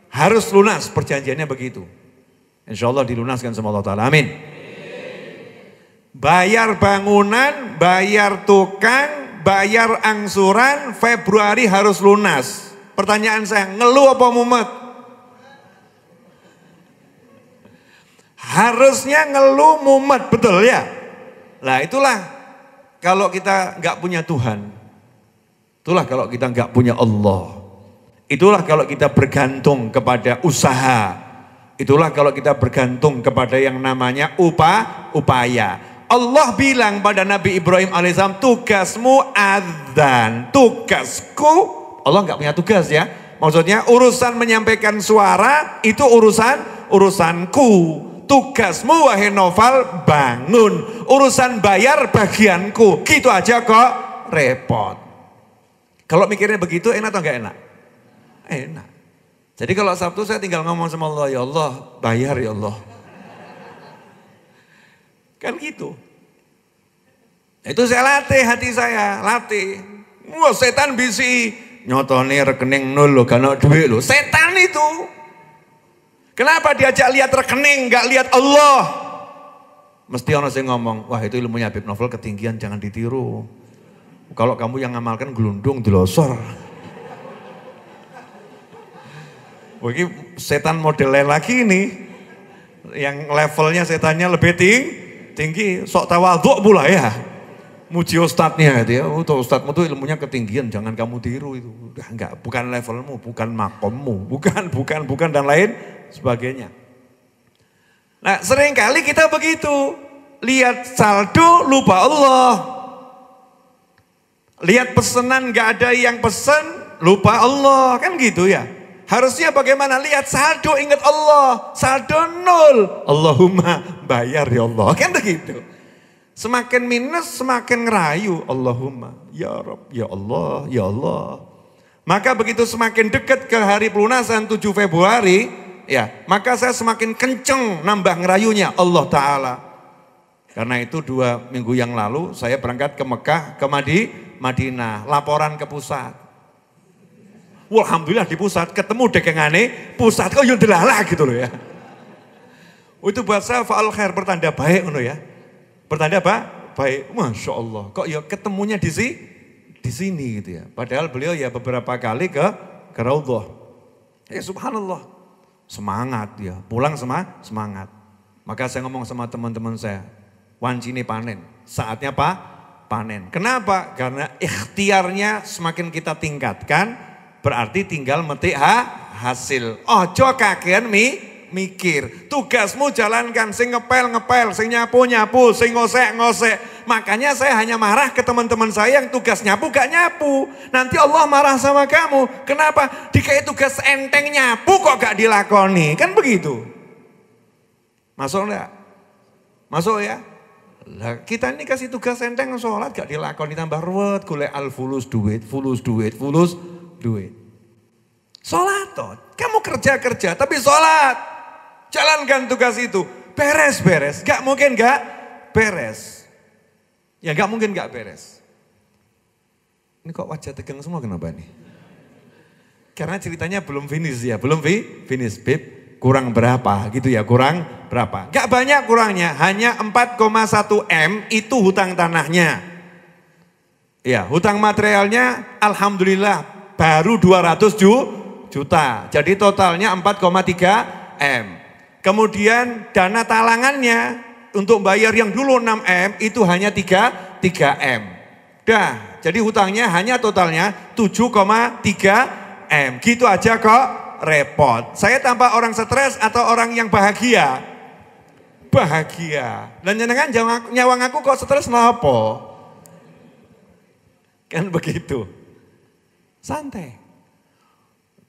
harus lunas perjanjiannya begitu. Insya Allah dilunaskan sama Allah Ta'ala. Amin. Bayar bangunan, bayar tukang, bayar angsuran, Februari harus lunas. Pertanyaan saya, ngeluh apa mumet? Harusnya ngeluh mumet, betul ya? Nah itulah kalau kita nggak punya Tuhan. Itulah kalau kita nggak punya Allah. Itulah kalau kita bergantung kepada usaha, Itulah kalau kita bergantung kepada yang namanya upah, upaya. Allah bilang pada Nabi Ibrahim alaihissalam, tugasmu adzan, tugasku. Allah nggak punya tugas ya. Maksudnya urusan menyampaikan suara itu urusan urusanku. Tugasmu wahai novel bangun. Urusan bayar bagianku. Gitu aja kok repot. Kalau mikirnya begitu enak atau enggak enak? Enak. Jadi kalau Sabtu saya tinggal ngomong sama Allah, ya Allah bayar ya Allah. Kan gitu. Itu saya latih hati saya, latih. Wah setan bisi, nyotone rekening nol lo, gak duit lo. Setan itu. Kenapa diajak lihat rekening, gak lihat Allah? Mesti orang saya ngomong, wah itu ilmunya Habib Novel ketinggian, jangan ditiru. Kalau kamu yang ngamalkan gelundung, dilosor. Bagi setan model lain lagi ini yang levelnya setannya lebih tinggi, tinggi sok tawaduk pula ya. Muji ustadznya itu ya, oh, tuh itu ilmunya ketinggian, jangan kamu tiru itu. Udah enggak, bukan levelmu, bukan makommu, bukan, bukan, bukan dan lain sebagainya. Nah seringkali kita begitu, lihat saldo lupa Allah. Lihat pesanan gak ada yang pesan, lupa Allah, kan gitu ya. Harusnya bagaimana? Lihat saldo ingat Allah. Saldo nol. Allahumma bayar ya Allah. Kan begitu. Semakin minus semakin ngerayu. Allahumma ya Rabb ya Allah ya Allah. Maka begitu semakin dekat ke hari pelunasan 7 Februari, ya, maka saya semakin kenceng nambah ngerayunya Allah Ta'ala. Karena itu dua minggu yang lalu saya berangkat ke Mekah, ke Madi, Madinah, laporan ke pusat. Alhamdulillah di pusat ketemu dekengane pusat kok yang delalah gitu loh ya. Oh, itu buat saya faal khair pertanda baik loh ya. Pertanda apa? Baik. Masya Allah. Kok ya ketemunya di sini? Di sini gitu ya. Padahal beliau ya beberapa kali ke ke Raudhah. Ya subhanallah. Semangat ya. Pulang sema, semangat. Maka saya ngomong sama teman-teman saya. Wancini panen. Saatnya apa? panen. Kenapa? Karena ikhtiarnya semakin kita tingkatkan, berarti tinggal metik ha, hasil. oh, kakean mi mikir. Tugasmu jalankan sing ngepel ngepel, sing nyapu nyapu, sing ngosek ngosek. Makanya saya hanya marah ke teman-teman saya yang tugas nyapu gak nyapu. Nanti Allah marah sama kamu. Kenapa? Dikai tugas enteng nyapu kok gak dilakoni. Kan begitu. Masuk enggak? Masuk ya? Lah, kita ini kasih tugas enteng sholat gak dilakoni tambah ruwet, golek al fulus duit, fulus duit, fulus duit. Sholat toh. Kamu kerja-kerja tapi sholat. Jalankan tugas itu. Beres-beres. Gak mungkin gak beres. Ya gak mungkin gak beres. Ini kok wajah tegang semua kenapa nih? Karena ceritanya belum finish ya. Belum finish. Bib, kurang berapa gitu ya. Kurang berapa. Gak banyak kurangnya. Hanya 4,1 M itu hutang tanahnya. Ya, hutang materialnya alhamdulillah baru 200 juta. Jadi totalnya 4,3 M. Kemudian dana talangannya untuk bayar yang dulu 6 M itu hanya 3 3 M. Dah, jadi hutangnya hanya totalnya 7,3 M. Gitu aja kok repot. Saya tanpa orang stres atau orang yang bahagia? Bahagia. Dan nyenengan nyawang aku kok stres nopo? Kan begitu. Santai.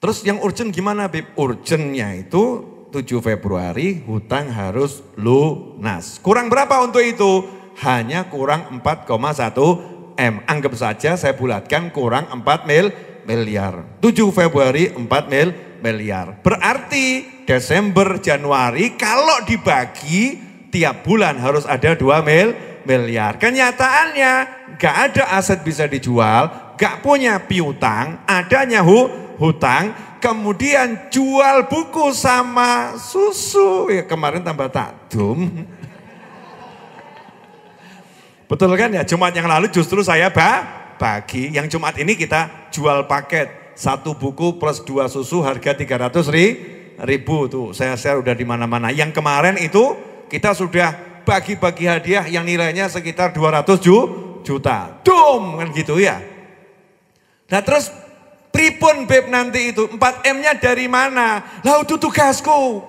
Terus yang urgent gimana Bib? Urgentnya itu 7 Februari hutang harus lunas. Kurang berapa untuk itu? Hanya kurang 4,1 M. Anggap saja saya bulatkan kurang 4 mil miliar. 7 Februari 4 mil miliar. Berarti Desember Januari kalau dibagi tiap bulan harus ada 2 mil miliar. Kenyataannya gak ada aset bisa dijual, gak punya piutang, adanya hu, hutang, kemudian jual buku sama susu. Ya, kemarin tambah takdum. Betul kan ya, Jumat yang lalu justru saya bah, bagi. Yang Jumat ini kita jual paket. Satu buku plus dua susu harga 300 ri, ribu tuh. Saya share udah di mana-mana. Yang kemarin itu kita sudah bagi-bagi hadiah yang nilainya sekitar 200 ju, juta. Dum kan gitu ya. Nah terus pripun beb nanti itu 4M-nya dari mana? Lah itu tugasku.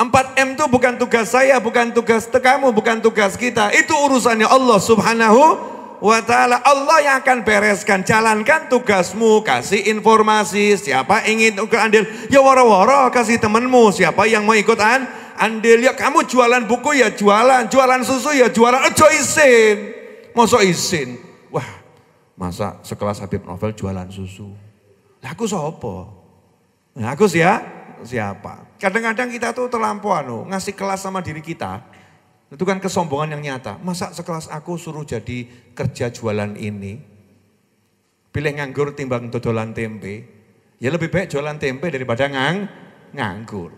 4M itu bukan tugas saya, bukan tugas kamu, bukan tugas kita. Itu urusannya Allah Subhanahu wa taala. Allah yang akan bereskan. Jalankan tugasmu, kasih informasi, siapa ingin ikut andil, ya waro woro kasih temanmu siapa yang mau ikut andil, ya kamu jualan buku ya jualan, jualan susu ya jualan, ojo izin, Mosok izin. Wah, Masa sekelas Habib Novel jualan susu. aku sopo? Nah, aku sih ya siapa? Kadang-kadang kita tuh terlampau anu, ngasih kelas sama diri kita. Itu kan kesombongan yang nyata. Masa sekelas aku suruh jadi kerja jualan ini? Pilih nganggur timbang dodolan tempe. Ya lebih baik jualan tempe daripada ngang nganggur.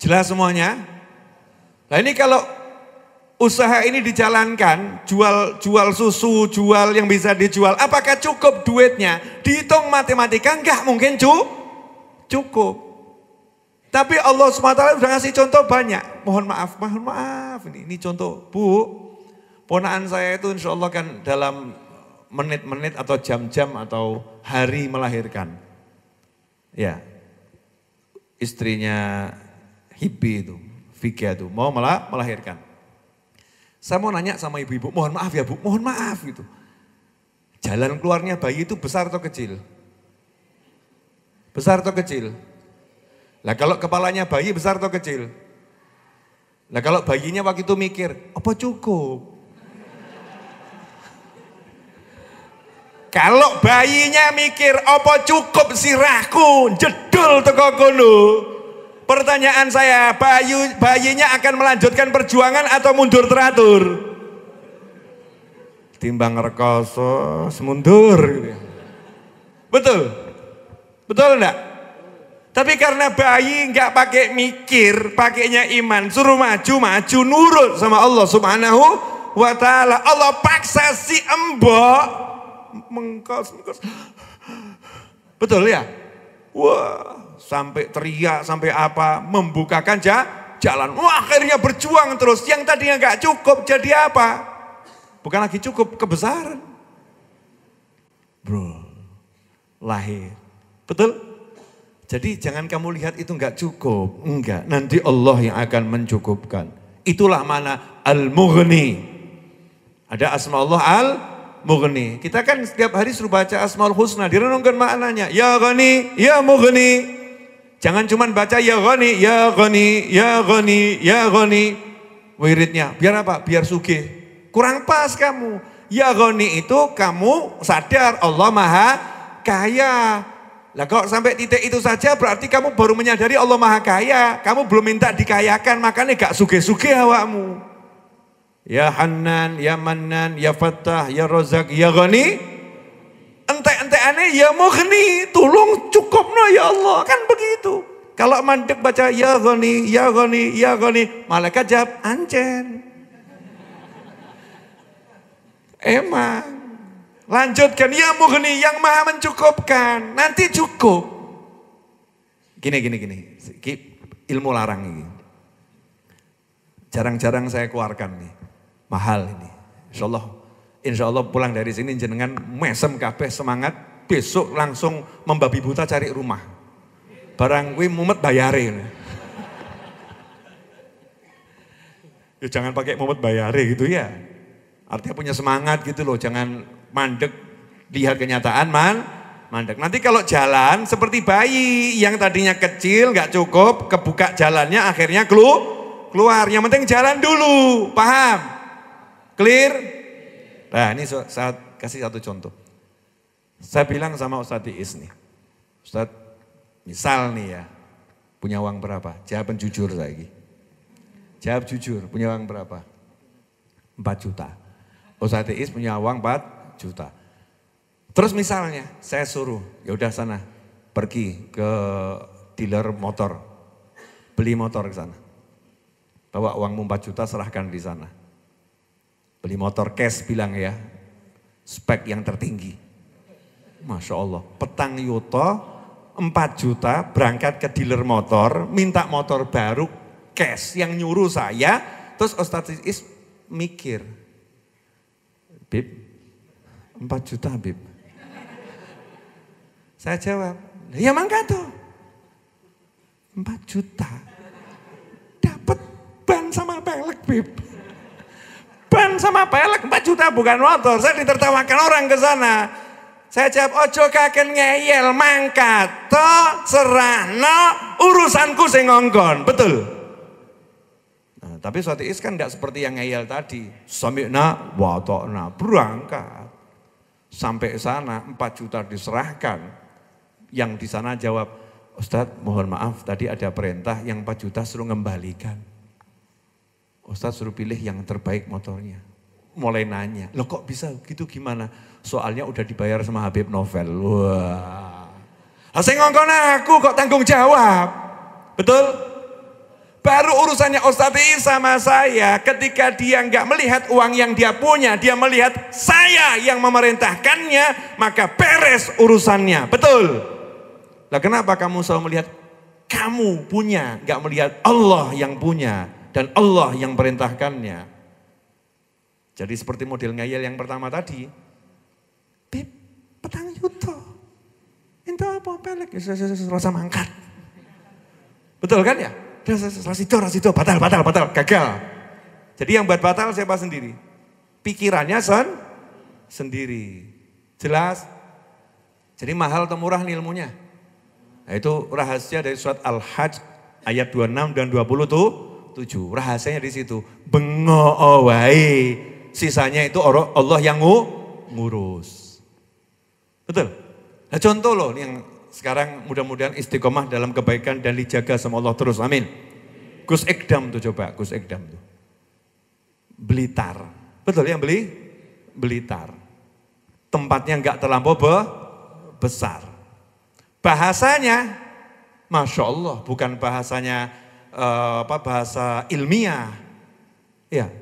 Jelas semuanya? Nah ini kalau usaha ini dijalankan, jual jual susu, jual yang bisa dijual, apakah cukup duitnya? Dihitung matematika enggak mungkin cu cukup. Tapi Allah SWT sudah ngasih contoh banyak. Mohon maaf, mohon maaf. Ini, ini contoh, Bu. Ponaan saya itu insya Allah kan dalam menit-menit atau jam-jam atau hari melahirkan. Ya, istrinya Hibi itu, Vika itu, mau melahirkan. Saya mau nanya sama ibu-ibu, mohon maaf ya bu, mohon maaf gitu. Jalan keluarnya bayi itu besar atau kecil? Besar atau kecil? Nah kalau kepalanya bayi besar atau kecil? Nah kalau bayinya waktu itu mikir, apa cukup? kalau bayinya mikir, apa cukup sirahku, jedul teko gunung? Pertanyaan saya, bayu, bayinya akan melanjutkan perjuangan atau mundur teratur? Timbang rekoso, semundur. Gitu. Ya. Betul? Betul enggak? Tapi karena bayi nggak pakai mikir, pakainya iman, suruh maju, maju nurut sama Allah Subhanahu wa taala. Allah paksa si embok mengkos, mengkos. Betul ya? Wah, sampai teriak, sampai apa, membukakan jalan. Wah, akhirnya berjuang terus. Yang tadinya nggak cukup jadi apa? Bukan lagi cukup, kebesaran. Bro, lahir. Betul? Jadi jangan kamu lihat itu nggak cukup. Enggak, nanti Allah yang akan mencukupkan. Itulah mana al-mughni. Ada asma Allah al mughni. Kita kan setiap hari suruh baca asmaul husna, direnungkan maknanya. Ya ghani, ya mughni. Jangan cuma baca ya goni, ya goni, ya goni, ya goni. Wiridnya, biar apa? Biar sugih. Kurang pas kamu. Ya goni itu kamu sadar Allah maha kaya. Lah kok sampai titik itu saja berarti kamu baru menyadari Allah maha kaya. Kamu belum minta dikayakan makanya gak sugih-sugih awakmu. Ya Hanan, ya Manan, ya Fatah, ya Rozak, ya Goni. Entek-entek bacaannya ya mughni, tolong cukup no ya Allah. Kan begitu. Kalau mandek baca ya ghani, ya ghani, ya ghani, malaikat jawab ancen. Emang. Lanjutkan ya mughni yang maha mencukupkan. Nanti cukup. Gini gini gini. Ilmu larang ini. Jarang-jarang saya keluarkan nih. Mahal ini. Insyaallah insya Allah pulang dari sini jenengan mesem kabeh semangat besok langsung membabi buta cari rumah. Barang gue mumet bayarin ya jangan pakai mumet bayarin gitu ya. Artinya punya semangat gitu loh, jangan mandek lihat kenyataan man mandek. Nanti kalau jalan seperti bayi yang tadinya kecil nggak cukup, kebuka jalannya akhirnya kelu keluar. Yang penting jalan dulu, paham? Clear? Nah ini saat kasih satu contoh. Saya bilang sama Ustadz Iis nih, Ustadz misal nih ya, punya uang berapa? Jawab jujur lagi. Jawab jujur, punya uang berapa? 4 juta. Ustadz Iis punya uang 4 juta. Terus misalnya saya suruh, ya udah sana pergi ke dealer motor, beli motor ke sana. Bawa uangmu 4 juta serahkan di sana. Beli motor cash bilang ya, spek yang tertinggi. Masya Allah, petang yuto 4 juta berangkat ke dealer motor, minta motor baru cash yang nyuruh saya. Terus Ustadz Is mikir, Bib, 4 juta Bib. Saya jawab, ya mangga tuh. 4 juta. Dapat ban sama pelek Bib. Ban sama pelek 4 juta bukan motor. Saya ditertawakan orang ke sana. Saya jawab ojo kaken ngeyel mangkat to serana urusanku sing ngonggon. Betul. Nah, tapi suatu is kan tidak seperti yang ngeyel tadi. Samikna watokna, berangkat. Sampai sana 4 juta diserahkan. Yang di sana jawab, Ustadz mohon maaf tadi ada perintah yang 4 juta suruh ngembalikan. Ustadz suruh pilih yang terbaik motornya mulai nanya, lo kok bisa gitu gimana? Soalnya udah dibayar sama Habib Novel. Wah. Saya ngongkon aku kok tanggung jawab. Betul? Baru urusannya Ustadz sama saya ketika dia nggak melihat uang yang dia punya, dia melihat saya yang memerintahkannya, maka beres urusannya. Betul? Lah kenapa kamu selalu melihat kamu punya, nggak melihat Allah yang punya dan Allah yang perintahkannya? Jadi seperti model ngayel yang pertama tadi. Beb, petang yuto. Itu apa pelek, ya, rasa mangkat. Betul kan ya? Rasido, itu, batal, batal, batal, gagal. Jadi yang buat batal siapa sendiri? Pikirannya son sendiri. Jelas? Jadi mahal atau murah nih ilmunya? Nah, itu rahasia dari surat Al-Hajj ayat 26 dan 20 tuh, 27. Rahasianya di situ. Bengok wae oh, sisanya itu Allah yang ngurus. Betul? Nah contoh loh yang sekarang mudah-mudahan istiqomah dalam kebaikan dan dijaga sama Allah terus. Amin. Gus Ekdam tuh coba, Gus Ekdam tuh. belitar, Betul yang beli? belitar, Tempatnya nggak terlampau be besar. Bahasanya, Masya Allah, bukan bahasanya uh, apa bahasa ilmiah. Ya,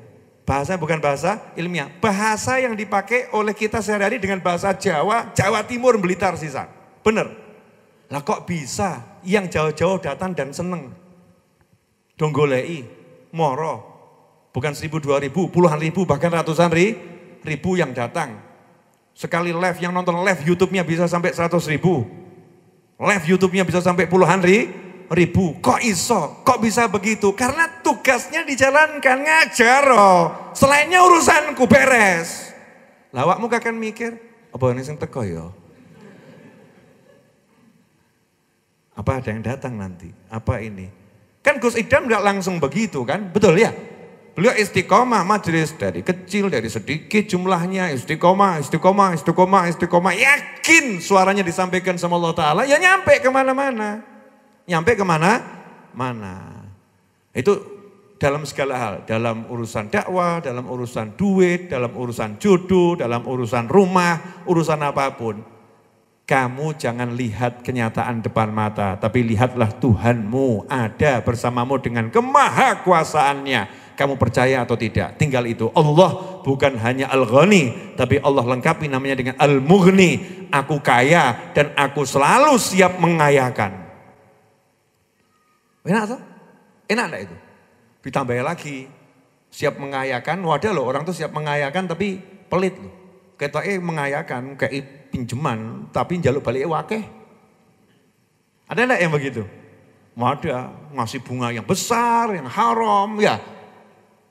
Bahasa bukan bahasa ilmiah. Bahasa yang dipakai oleh kita sehari-hari dengan bahasa Jawa, Jawa Timur, Blitar sisa. Benar. Lah kok bisa yang jauh-jauh datang dan seneng. Donggolei, moro. Bukan seribu, dua ribu, puluhan ribu, bahkan ratusan ri, ribu yang datang. Sekali live, yang nonton live YouTube-nya bisa sampai seratus ribu. Live YouTube-nya bisa sampai puluhan ri, ribu. Kok iso? Kok bisa begitu? Karena tugasnya dijalankan ngajar oh. Selainnya urusanku beres. Lawakmu akan mikir, apa ini sing teko ya? Apa ada yang datang nanti? Apa ini? Kan Gus Idam nggak langsung begitu kan? Betul ya? Beliau istiqomah majelis dari kecil, dari sedikit jumlahnya istiqomah, istiqomah, istiqomah, istiqomah. Yakin suaranya disampaikan sama Allah Ta'ala ya nyampe kemana-mana nyampe kemana? Mana. Itu dalam segala hal, dalam urusan dakwah, dalam urusan duit, dalam urusan jodoh, dalam urusan rumah, urusan apapun. Kamu jangan lihat kenyataan depan mata, tapi lihatlah Tuhanmu ada bersamamu dengan kemahakuasaannya. Kamu percaya atau tidak? Tinggal itu. Allah bukan hanya Al-Ghani, tapi Allah lengkapi namanya dengan Al-Mughni. Aku kaya dan aku selalu siap mengayakan. Enak tuh? Enak enggak itu? Ditambah lagi, siap mengayakan, wadah loh orang tuh siap mengayakan tapi pelit loh. eh mengayakan kayak pinjaman tapi jaluk balik wakeh. Ada enggak yang begitu? Ada, ngasih bunga yang besar, yang haram, ya.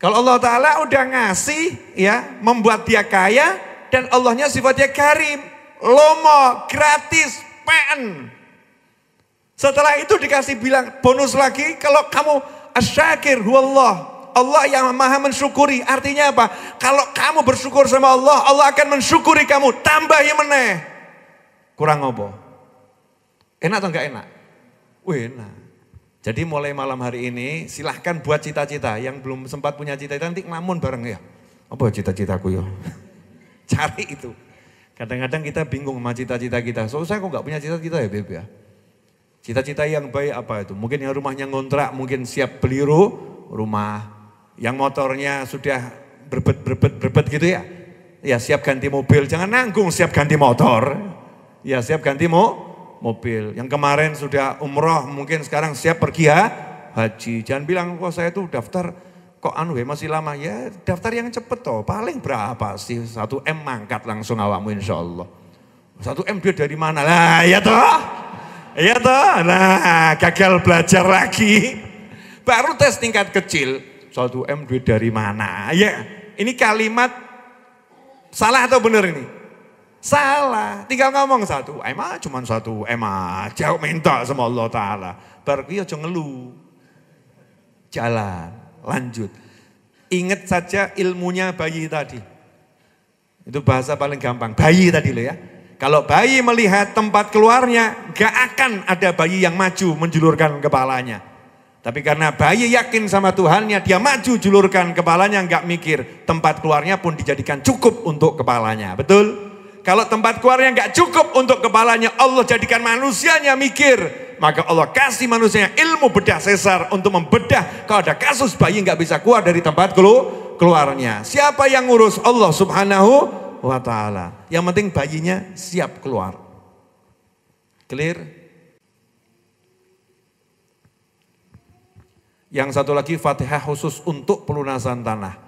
Kalau Allah Ta'ala udah ngasih, ya, membuat dia kaya, dan Allahnya sifatnya karim, lomo, gratis, pen. Setelah itu dikasih bilang bonus lagi kalau kamu asyakir Allah, Allah yang maha mensyukuri. Artinya apa? Kalau kamu bersyukur sama Allah, Allah akan mensyukuri kamu. Tambahi meneh. Kurang apa? Enak atau enggak enak? Wih, enak. Jadi mulai malam hari ini silahkan buat cita-cita. Yang belum sempat punya cita-cita nanti ngelamun bareng ya. Apa cita-citaku ya? Cari itu. Kadang-kadang kita bingung sama cita-cita kita. So, saya kok nggak punya cita-cita ya, Beb ya. Cita-cita yang baik apa itu? Mungkin yang rumahnya ngontrak, mungkin siap beli rumah. Yang motornya sudah berbet, berbet, berbet gitu ya. Ya siap ganti mobil, jangan nanggung siap ganti motor. Ya siap ganti mo, mobil. Yang kemarin sudah umroh, mungkin sekarang siap pergi ya haji. Jangan bilang, kok saya itu daftar kok anu ya, masih lama. Ya daftar yang cepet toh, paling berapa sih? Satu M mangkat langsung awamu insya Allah. Satu M dia dari mana? Lah ya toh. Iya toh? Nah, gagal belajar lagi. Baru tes tingkat kecil. 1M duit dari mana? Ya, ini kalimat salah atau benar ini? Salah. Tinggal ngomong satu emang cuma satu emang jauh minta sama Allah Ta'ala. Baru dia jangan ngeluh. Jalan, lanjut. Ingat saja ilmunya bayi tadi. Itu bahasa paling gampang. Bayi tadi loh ya. Kalau bayi melihat tempat keluarnya, gak akan ada bayi yang maju menjulurkan kepalanya. Tapi karena bayi yakin sama Tuhannya, dia maju julurkan kepalanya, Gak mikir. Tempat keluarnya pun dijadikan cukup untuk kepalanya, betul? Kalau tempat keluarnya gak cukup untuk kepalanya, Allah jadikan manusianya mikir. Maka Allah kasih manusianya ilmu bedah sesar untuk membedah. Kalau ada kasus bayi gak bisa keluar dari tempat keluarnya. Siapa yang ngurus Allah subhanahu wa taala. Yang penting bayinya siap keluar. Clear? Yang satu lagi Fatihah khusus untuk pelunasan tanah.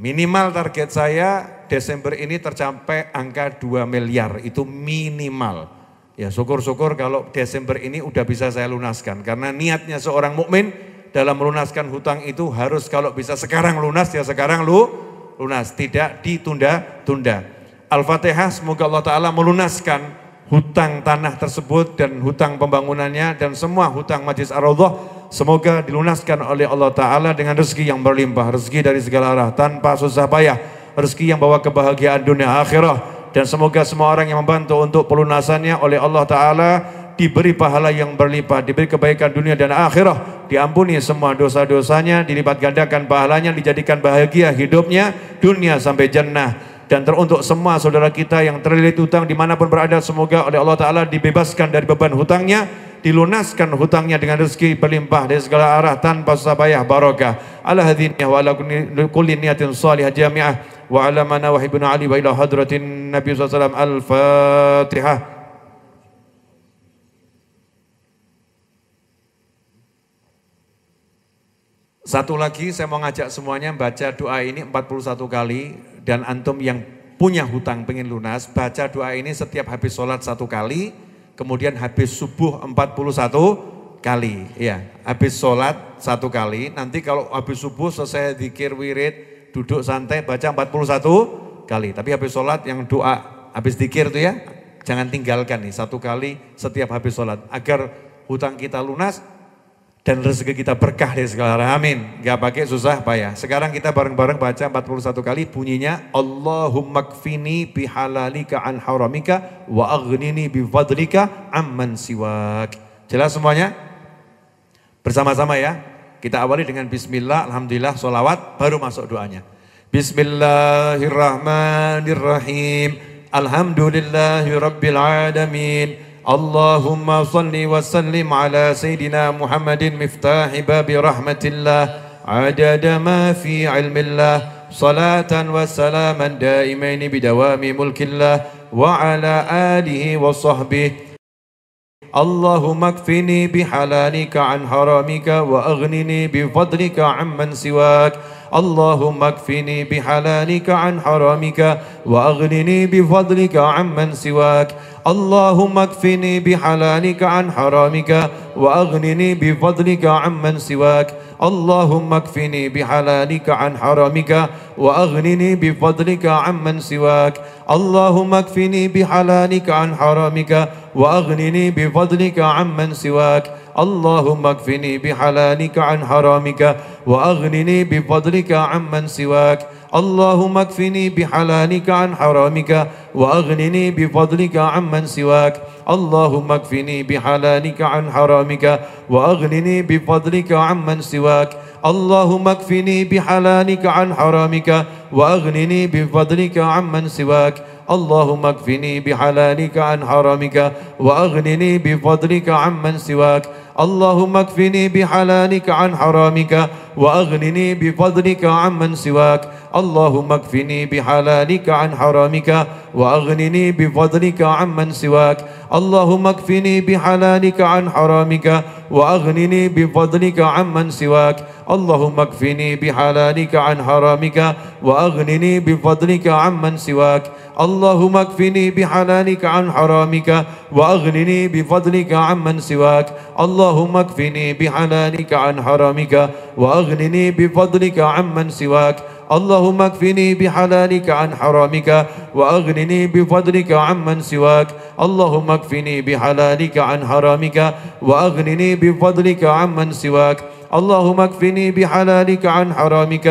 Minimal target saya Desember ini tercapai angka 2 miliar, itu minimal. Ya syukur-syukur kalau Desember ini udah bisa saya lunaskan karena niatnya seorang mukmin dalam melunaskan hutang itu harus kalau bisa sekarang lunas ya sekarang lu lunas, tidak ditunda-tunda. Al-Fatihah semoga Allah Ta'ala melunaskan hutang tanah tersebut dan hutang pembangunannya dan semua hutang majlis ar semoga dilunaskan oleh Allah Ta'ala dengan rezeki yang berlimpah, rezeki dari segala arah tanpa susah payah, rezeki yang bawa kebahagiaan dunia akhirah dan semoga semua orang yang membantu untuk pelunasannya oleh Allah Ta'ala diberi pahala yang berlipat, diberi kebaikan dunia dan akhirah, diampuni semua dosa-dosanya, dilipat gandakan pahalanya, dijadikan bahagia hidupnya, dunia sampai jannah dan teruntuk semua saudara kita yang terlilit hutang dimanapun berada semoga oleh Allah Ta'ala dibebaskan dari beban hutangnya dilunaskan hutangnya dengan rezeki berlimpah dari segala arah tanpa susah payah barokah. ala wa ala kulli niyatin salihah jami'ah wa ala mana wa ibn ali wa ila hadratin nabi SAW al-fatihah Satu lagi saya mau ngajak semuanya baca doa ini 41 kali dan antum yang punya hutang pengen lunas, baca doa ini setiap habis sholat satu kali, kemudian habis subuh 41 kali. Ya, habis sholat satu kali, nanti kalau habis subuh selesai dikir wirid, duduk santai, baca 41 kali. Tapi habis sholat yang doa, habis dikir itu ya, jangan tinggalkan nih satu kali setiap habis sholat. Agar hutang kita lunas, dan rezeki kita berkah dari segala arah. Amin. Gak pakai susah payah. Sekarang kita bareng-bareng baca 41 kali bunyinya Allahumma kfini bihalalika an haramika wa aghnini bifadlika amman siwak. Jelas semuanya? Bersama-sama ya. Kita awali dengan bismillah, alhamdulillah, solawat, baru masuk doanya. Bismillahirrahmanirrahim. Alhamdulillahirrabbilalamin. اللهم صل وسلم على سيدنا محمد مفتاح باب رحمة الله عدد ما في علم الله صلاة وسلاما دائمين بدوام ملك الله وعلى آله وصحبه اللهم اكفني بحلالك عن حرامك وأغنني بفضلك عمن سواك اللهم اكفني بحلالك عن حرامك وأغنني بفضلك عمن سواك اللهم اكفني بحلالك عن حرامك وأغنني بفضلك عمن سواك اللهم اكفني بحلالك عن حرامك وأغنني بفضلك عمن سواك اللهم اكفني بحلالك عن حرامك وأغنني بفضلك عمن سواك اللهم اكفني بحلالك عن حرامك وأغنني بفضلك عمن سواك اللهم اكفني بحلالك عن حرامك وأغنني بفضلك عمن سواك اللهم اكفني بحلالك عن حرامك وأغنني بفضلك عمن سواك اللهم اكفني بحلالك عن حرامك وأغنني بفضلك عمن سواك اللهم اكفني بحلالك عن حرامك وأغنني بفضلك عمن سواك اللهم اكفني بحلالك عن حرامك وأغنني بفضلك عمن سواك اللهم اكفني بحلالك عن حرامك وأغنني بفضلك عمن سواك اللهم اكفني بحلالك عن حرامك وأغنني بفضلك عمن سواك اللهم اكفني بحلالك عن حرامك وأغنني بفضلك عمن سواك اللهم اكفني بحلالك عن حرامك وأغنني بفضلك عمن سواك اللهم اكفني بحلالك عن حرامك وأغنني أغنني بفضلك عمن سواك اللهم اكفني بحلالك عن حرامك وأغنني بفضلك عمن سواك اللهم اكفني بحلالك عن حرامك وأغنني بفضلك عمن سواك اللهم اكفني بحلالك عن حرامك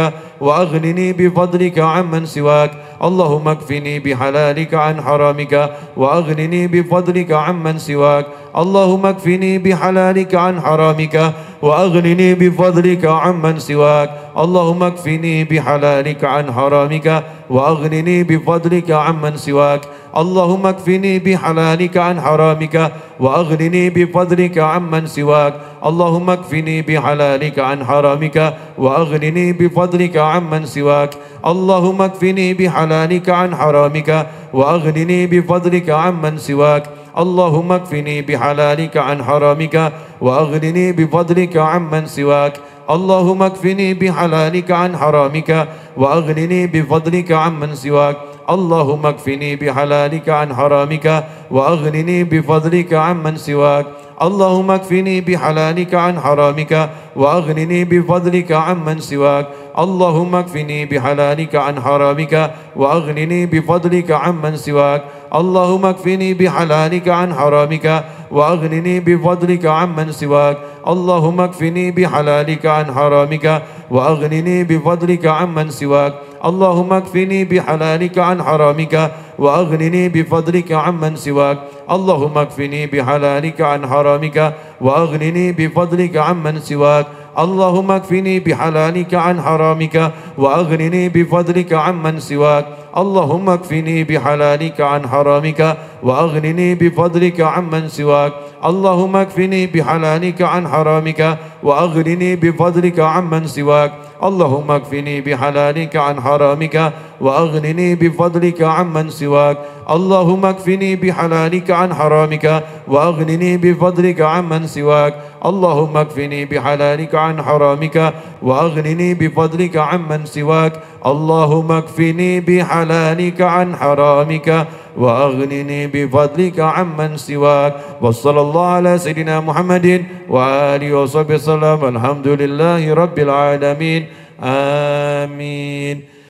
وأغنني بفضلك عمن سواك اللهم اكفني بحلالك عن حرامك وأغنني بفضلك عمن سواك اللهم اكفني بحلالك عن حرامك وأغنني بفضلك عمن سواك اللهم اكفني بحلالك عن حرامك وأغنني بفضلك عمن سواك اللهم اكفني بحلالك عن حرامك وأغنني بفضلك عمن سواك اللهم اكفني بحلالك عن حرامك وأغنني بفضلك عمن سواك اللهم اكفني بحلالك عن حرامك وأغنني بفضلك عمن سواك اللهم اكفني بحلالك عن حرامك وأغنني بفضلك عمن سواك اللهم اكفني بحلالك عن حرامك وأغنني بفضلك عمن سواك اللهم اكفني بحلالك عن حرامك وأغنني بفضلك عمن سواك اللهم اكفني بحلالك عن حرامك وأغنني بفضلك عمن سواك اللهم اكفني بحلالك عن حرامك وأغنني بفضلك عمن سواك اللهم اكفني بحلالك عن حرامك وأغنني بفضلك عمن سواك اللهم اكفني بحلالك عن حرامك وأغنني بفضلك عمن سواك اللهم اكفني بحلالك عن حرامك وأغنني بفضلك عمن سواك اللهم اكفني بحلالك عن حرامك وأغنني بفضلك عمن سواك اللهم اكفني بحلالك عن حرامك وأغنني بفضلك عمن سواك اللهم اكفني بحلالك عن حرامك وأغنني بفضلك عمن سواك اللهم اكفني بحلالك عن حرامك وأغنني بفضلك عمن سواك اللهم اكفني بحلالك عن حرامك وأغنني بفضلك عمن سواك اللهم اكفني بحلالك عن حرامك وأغنني بفضلك عمن سواك اللهم اكفني بحلالك عن حرامك وأغنني بفضلك عمن سواك اللهم اكفني بحلالك عن حرامك وأغنني بفضلك عمن سواك وصلى الله على سيدنا محمد وآله وصحبه وسلم الحمد لله رب العالمين آمين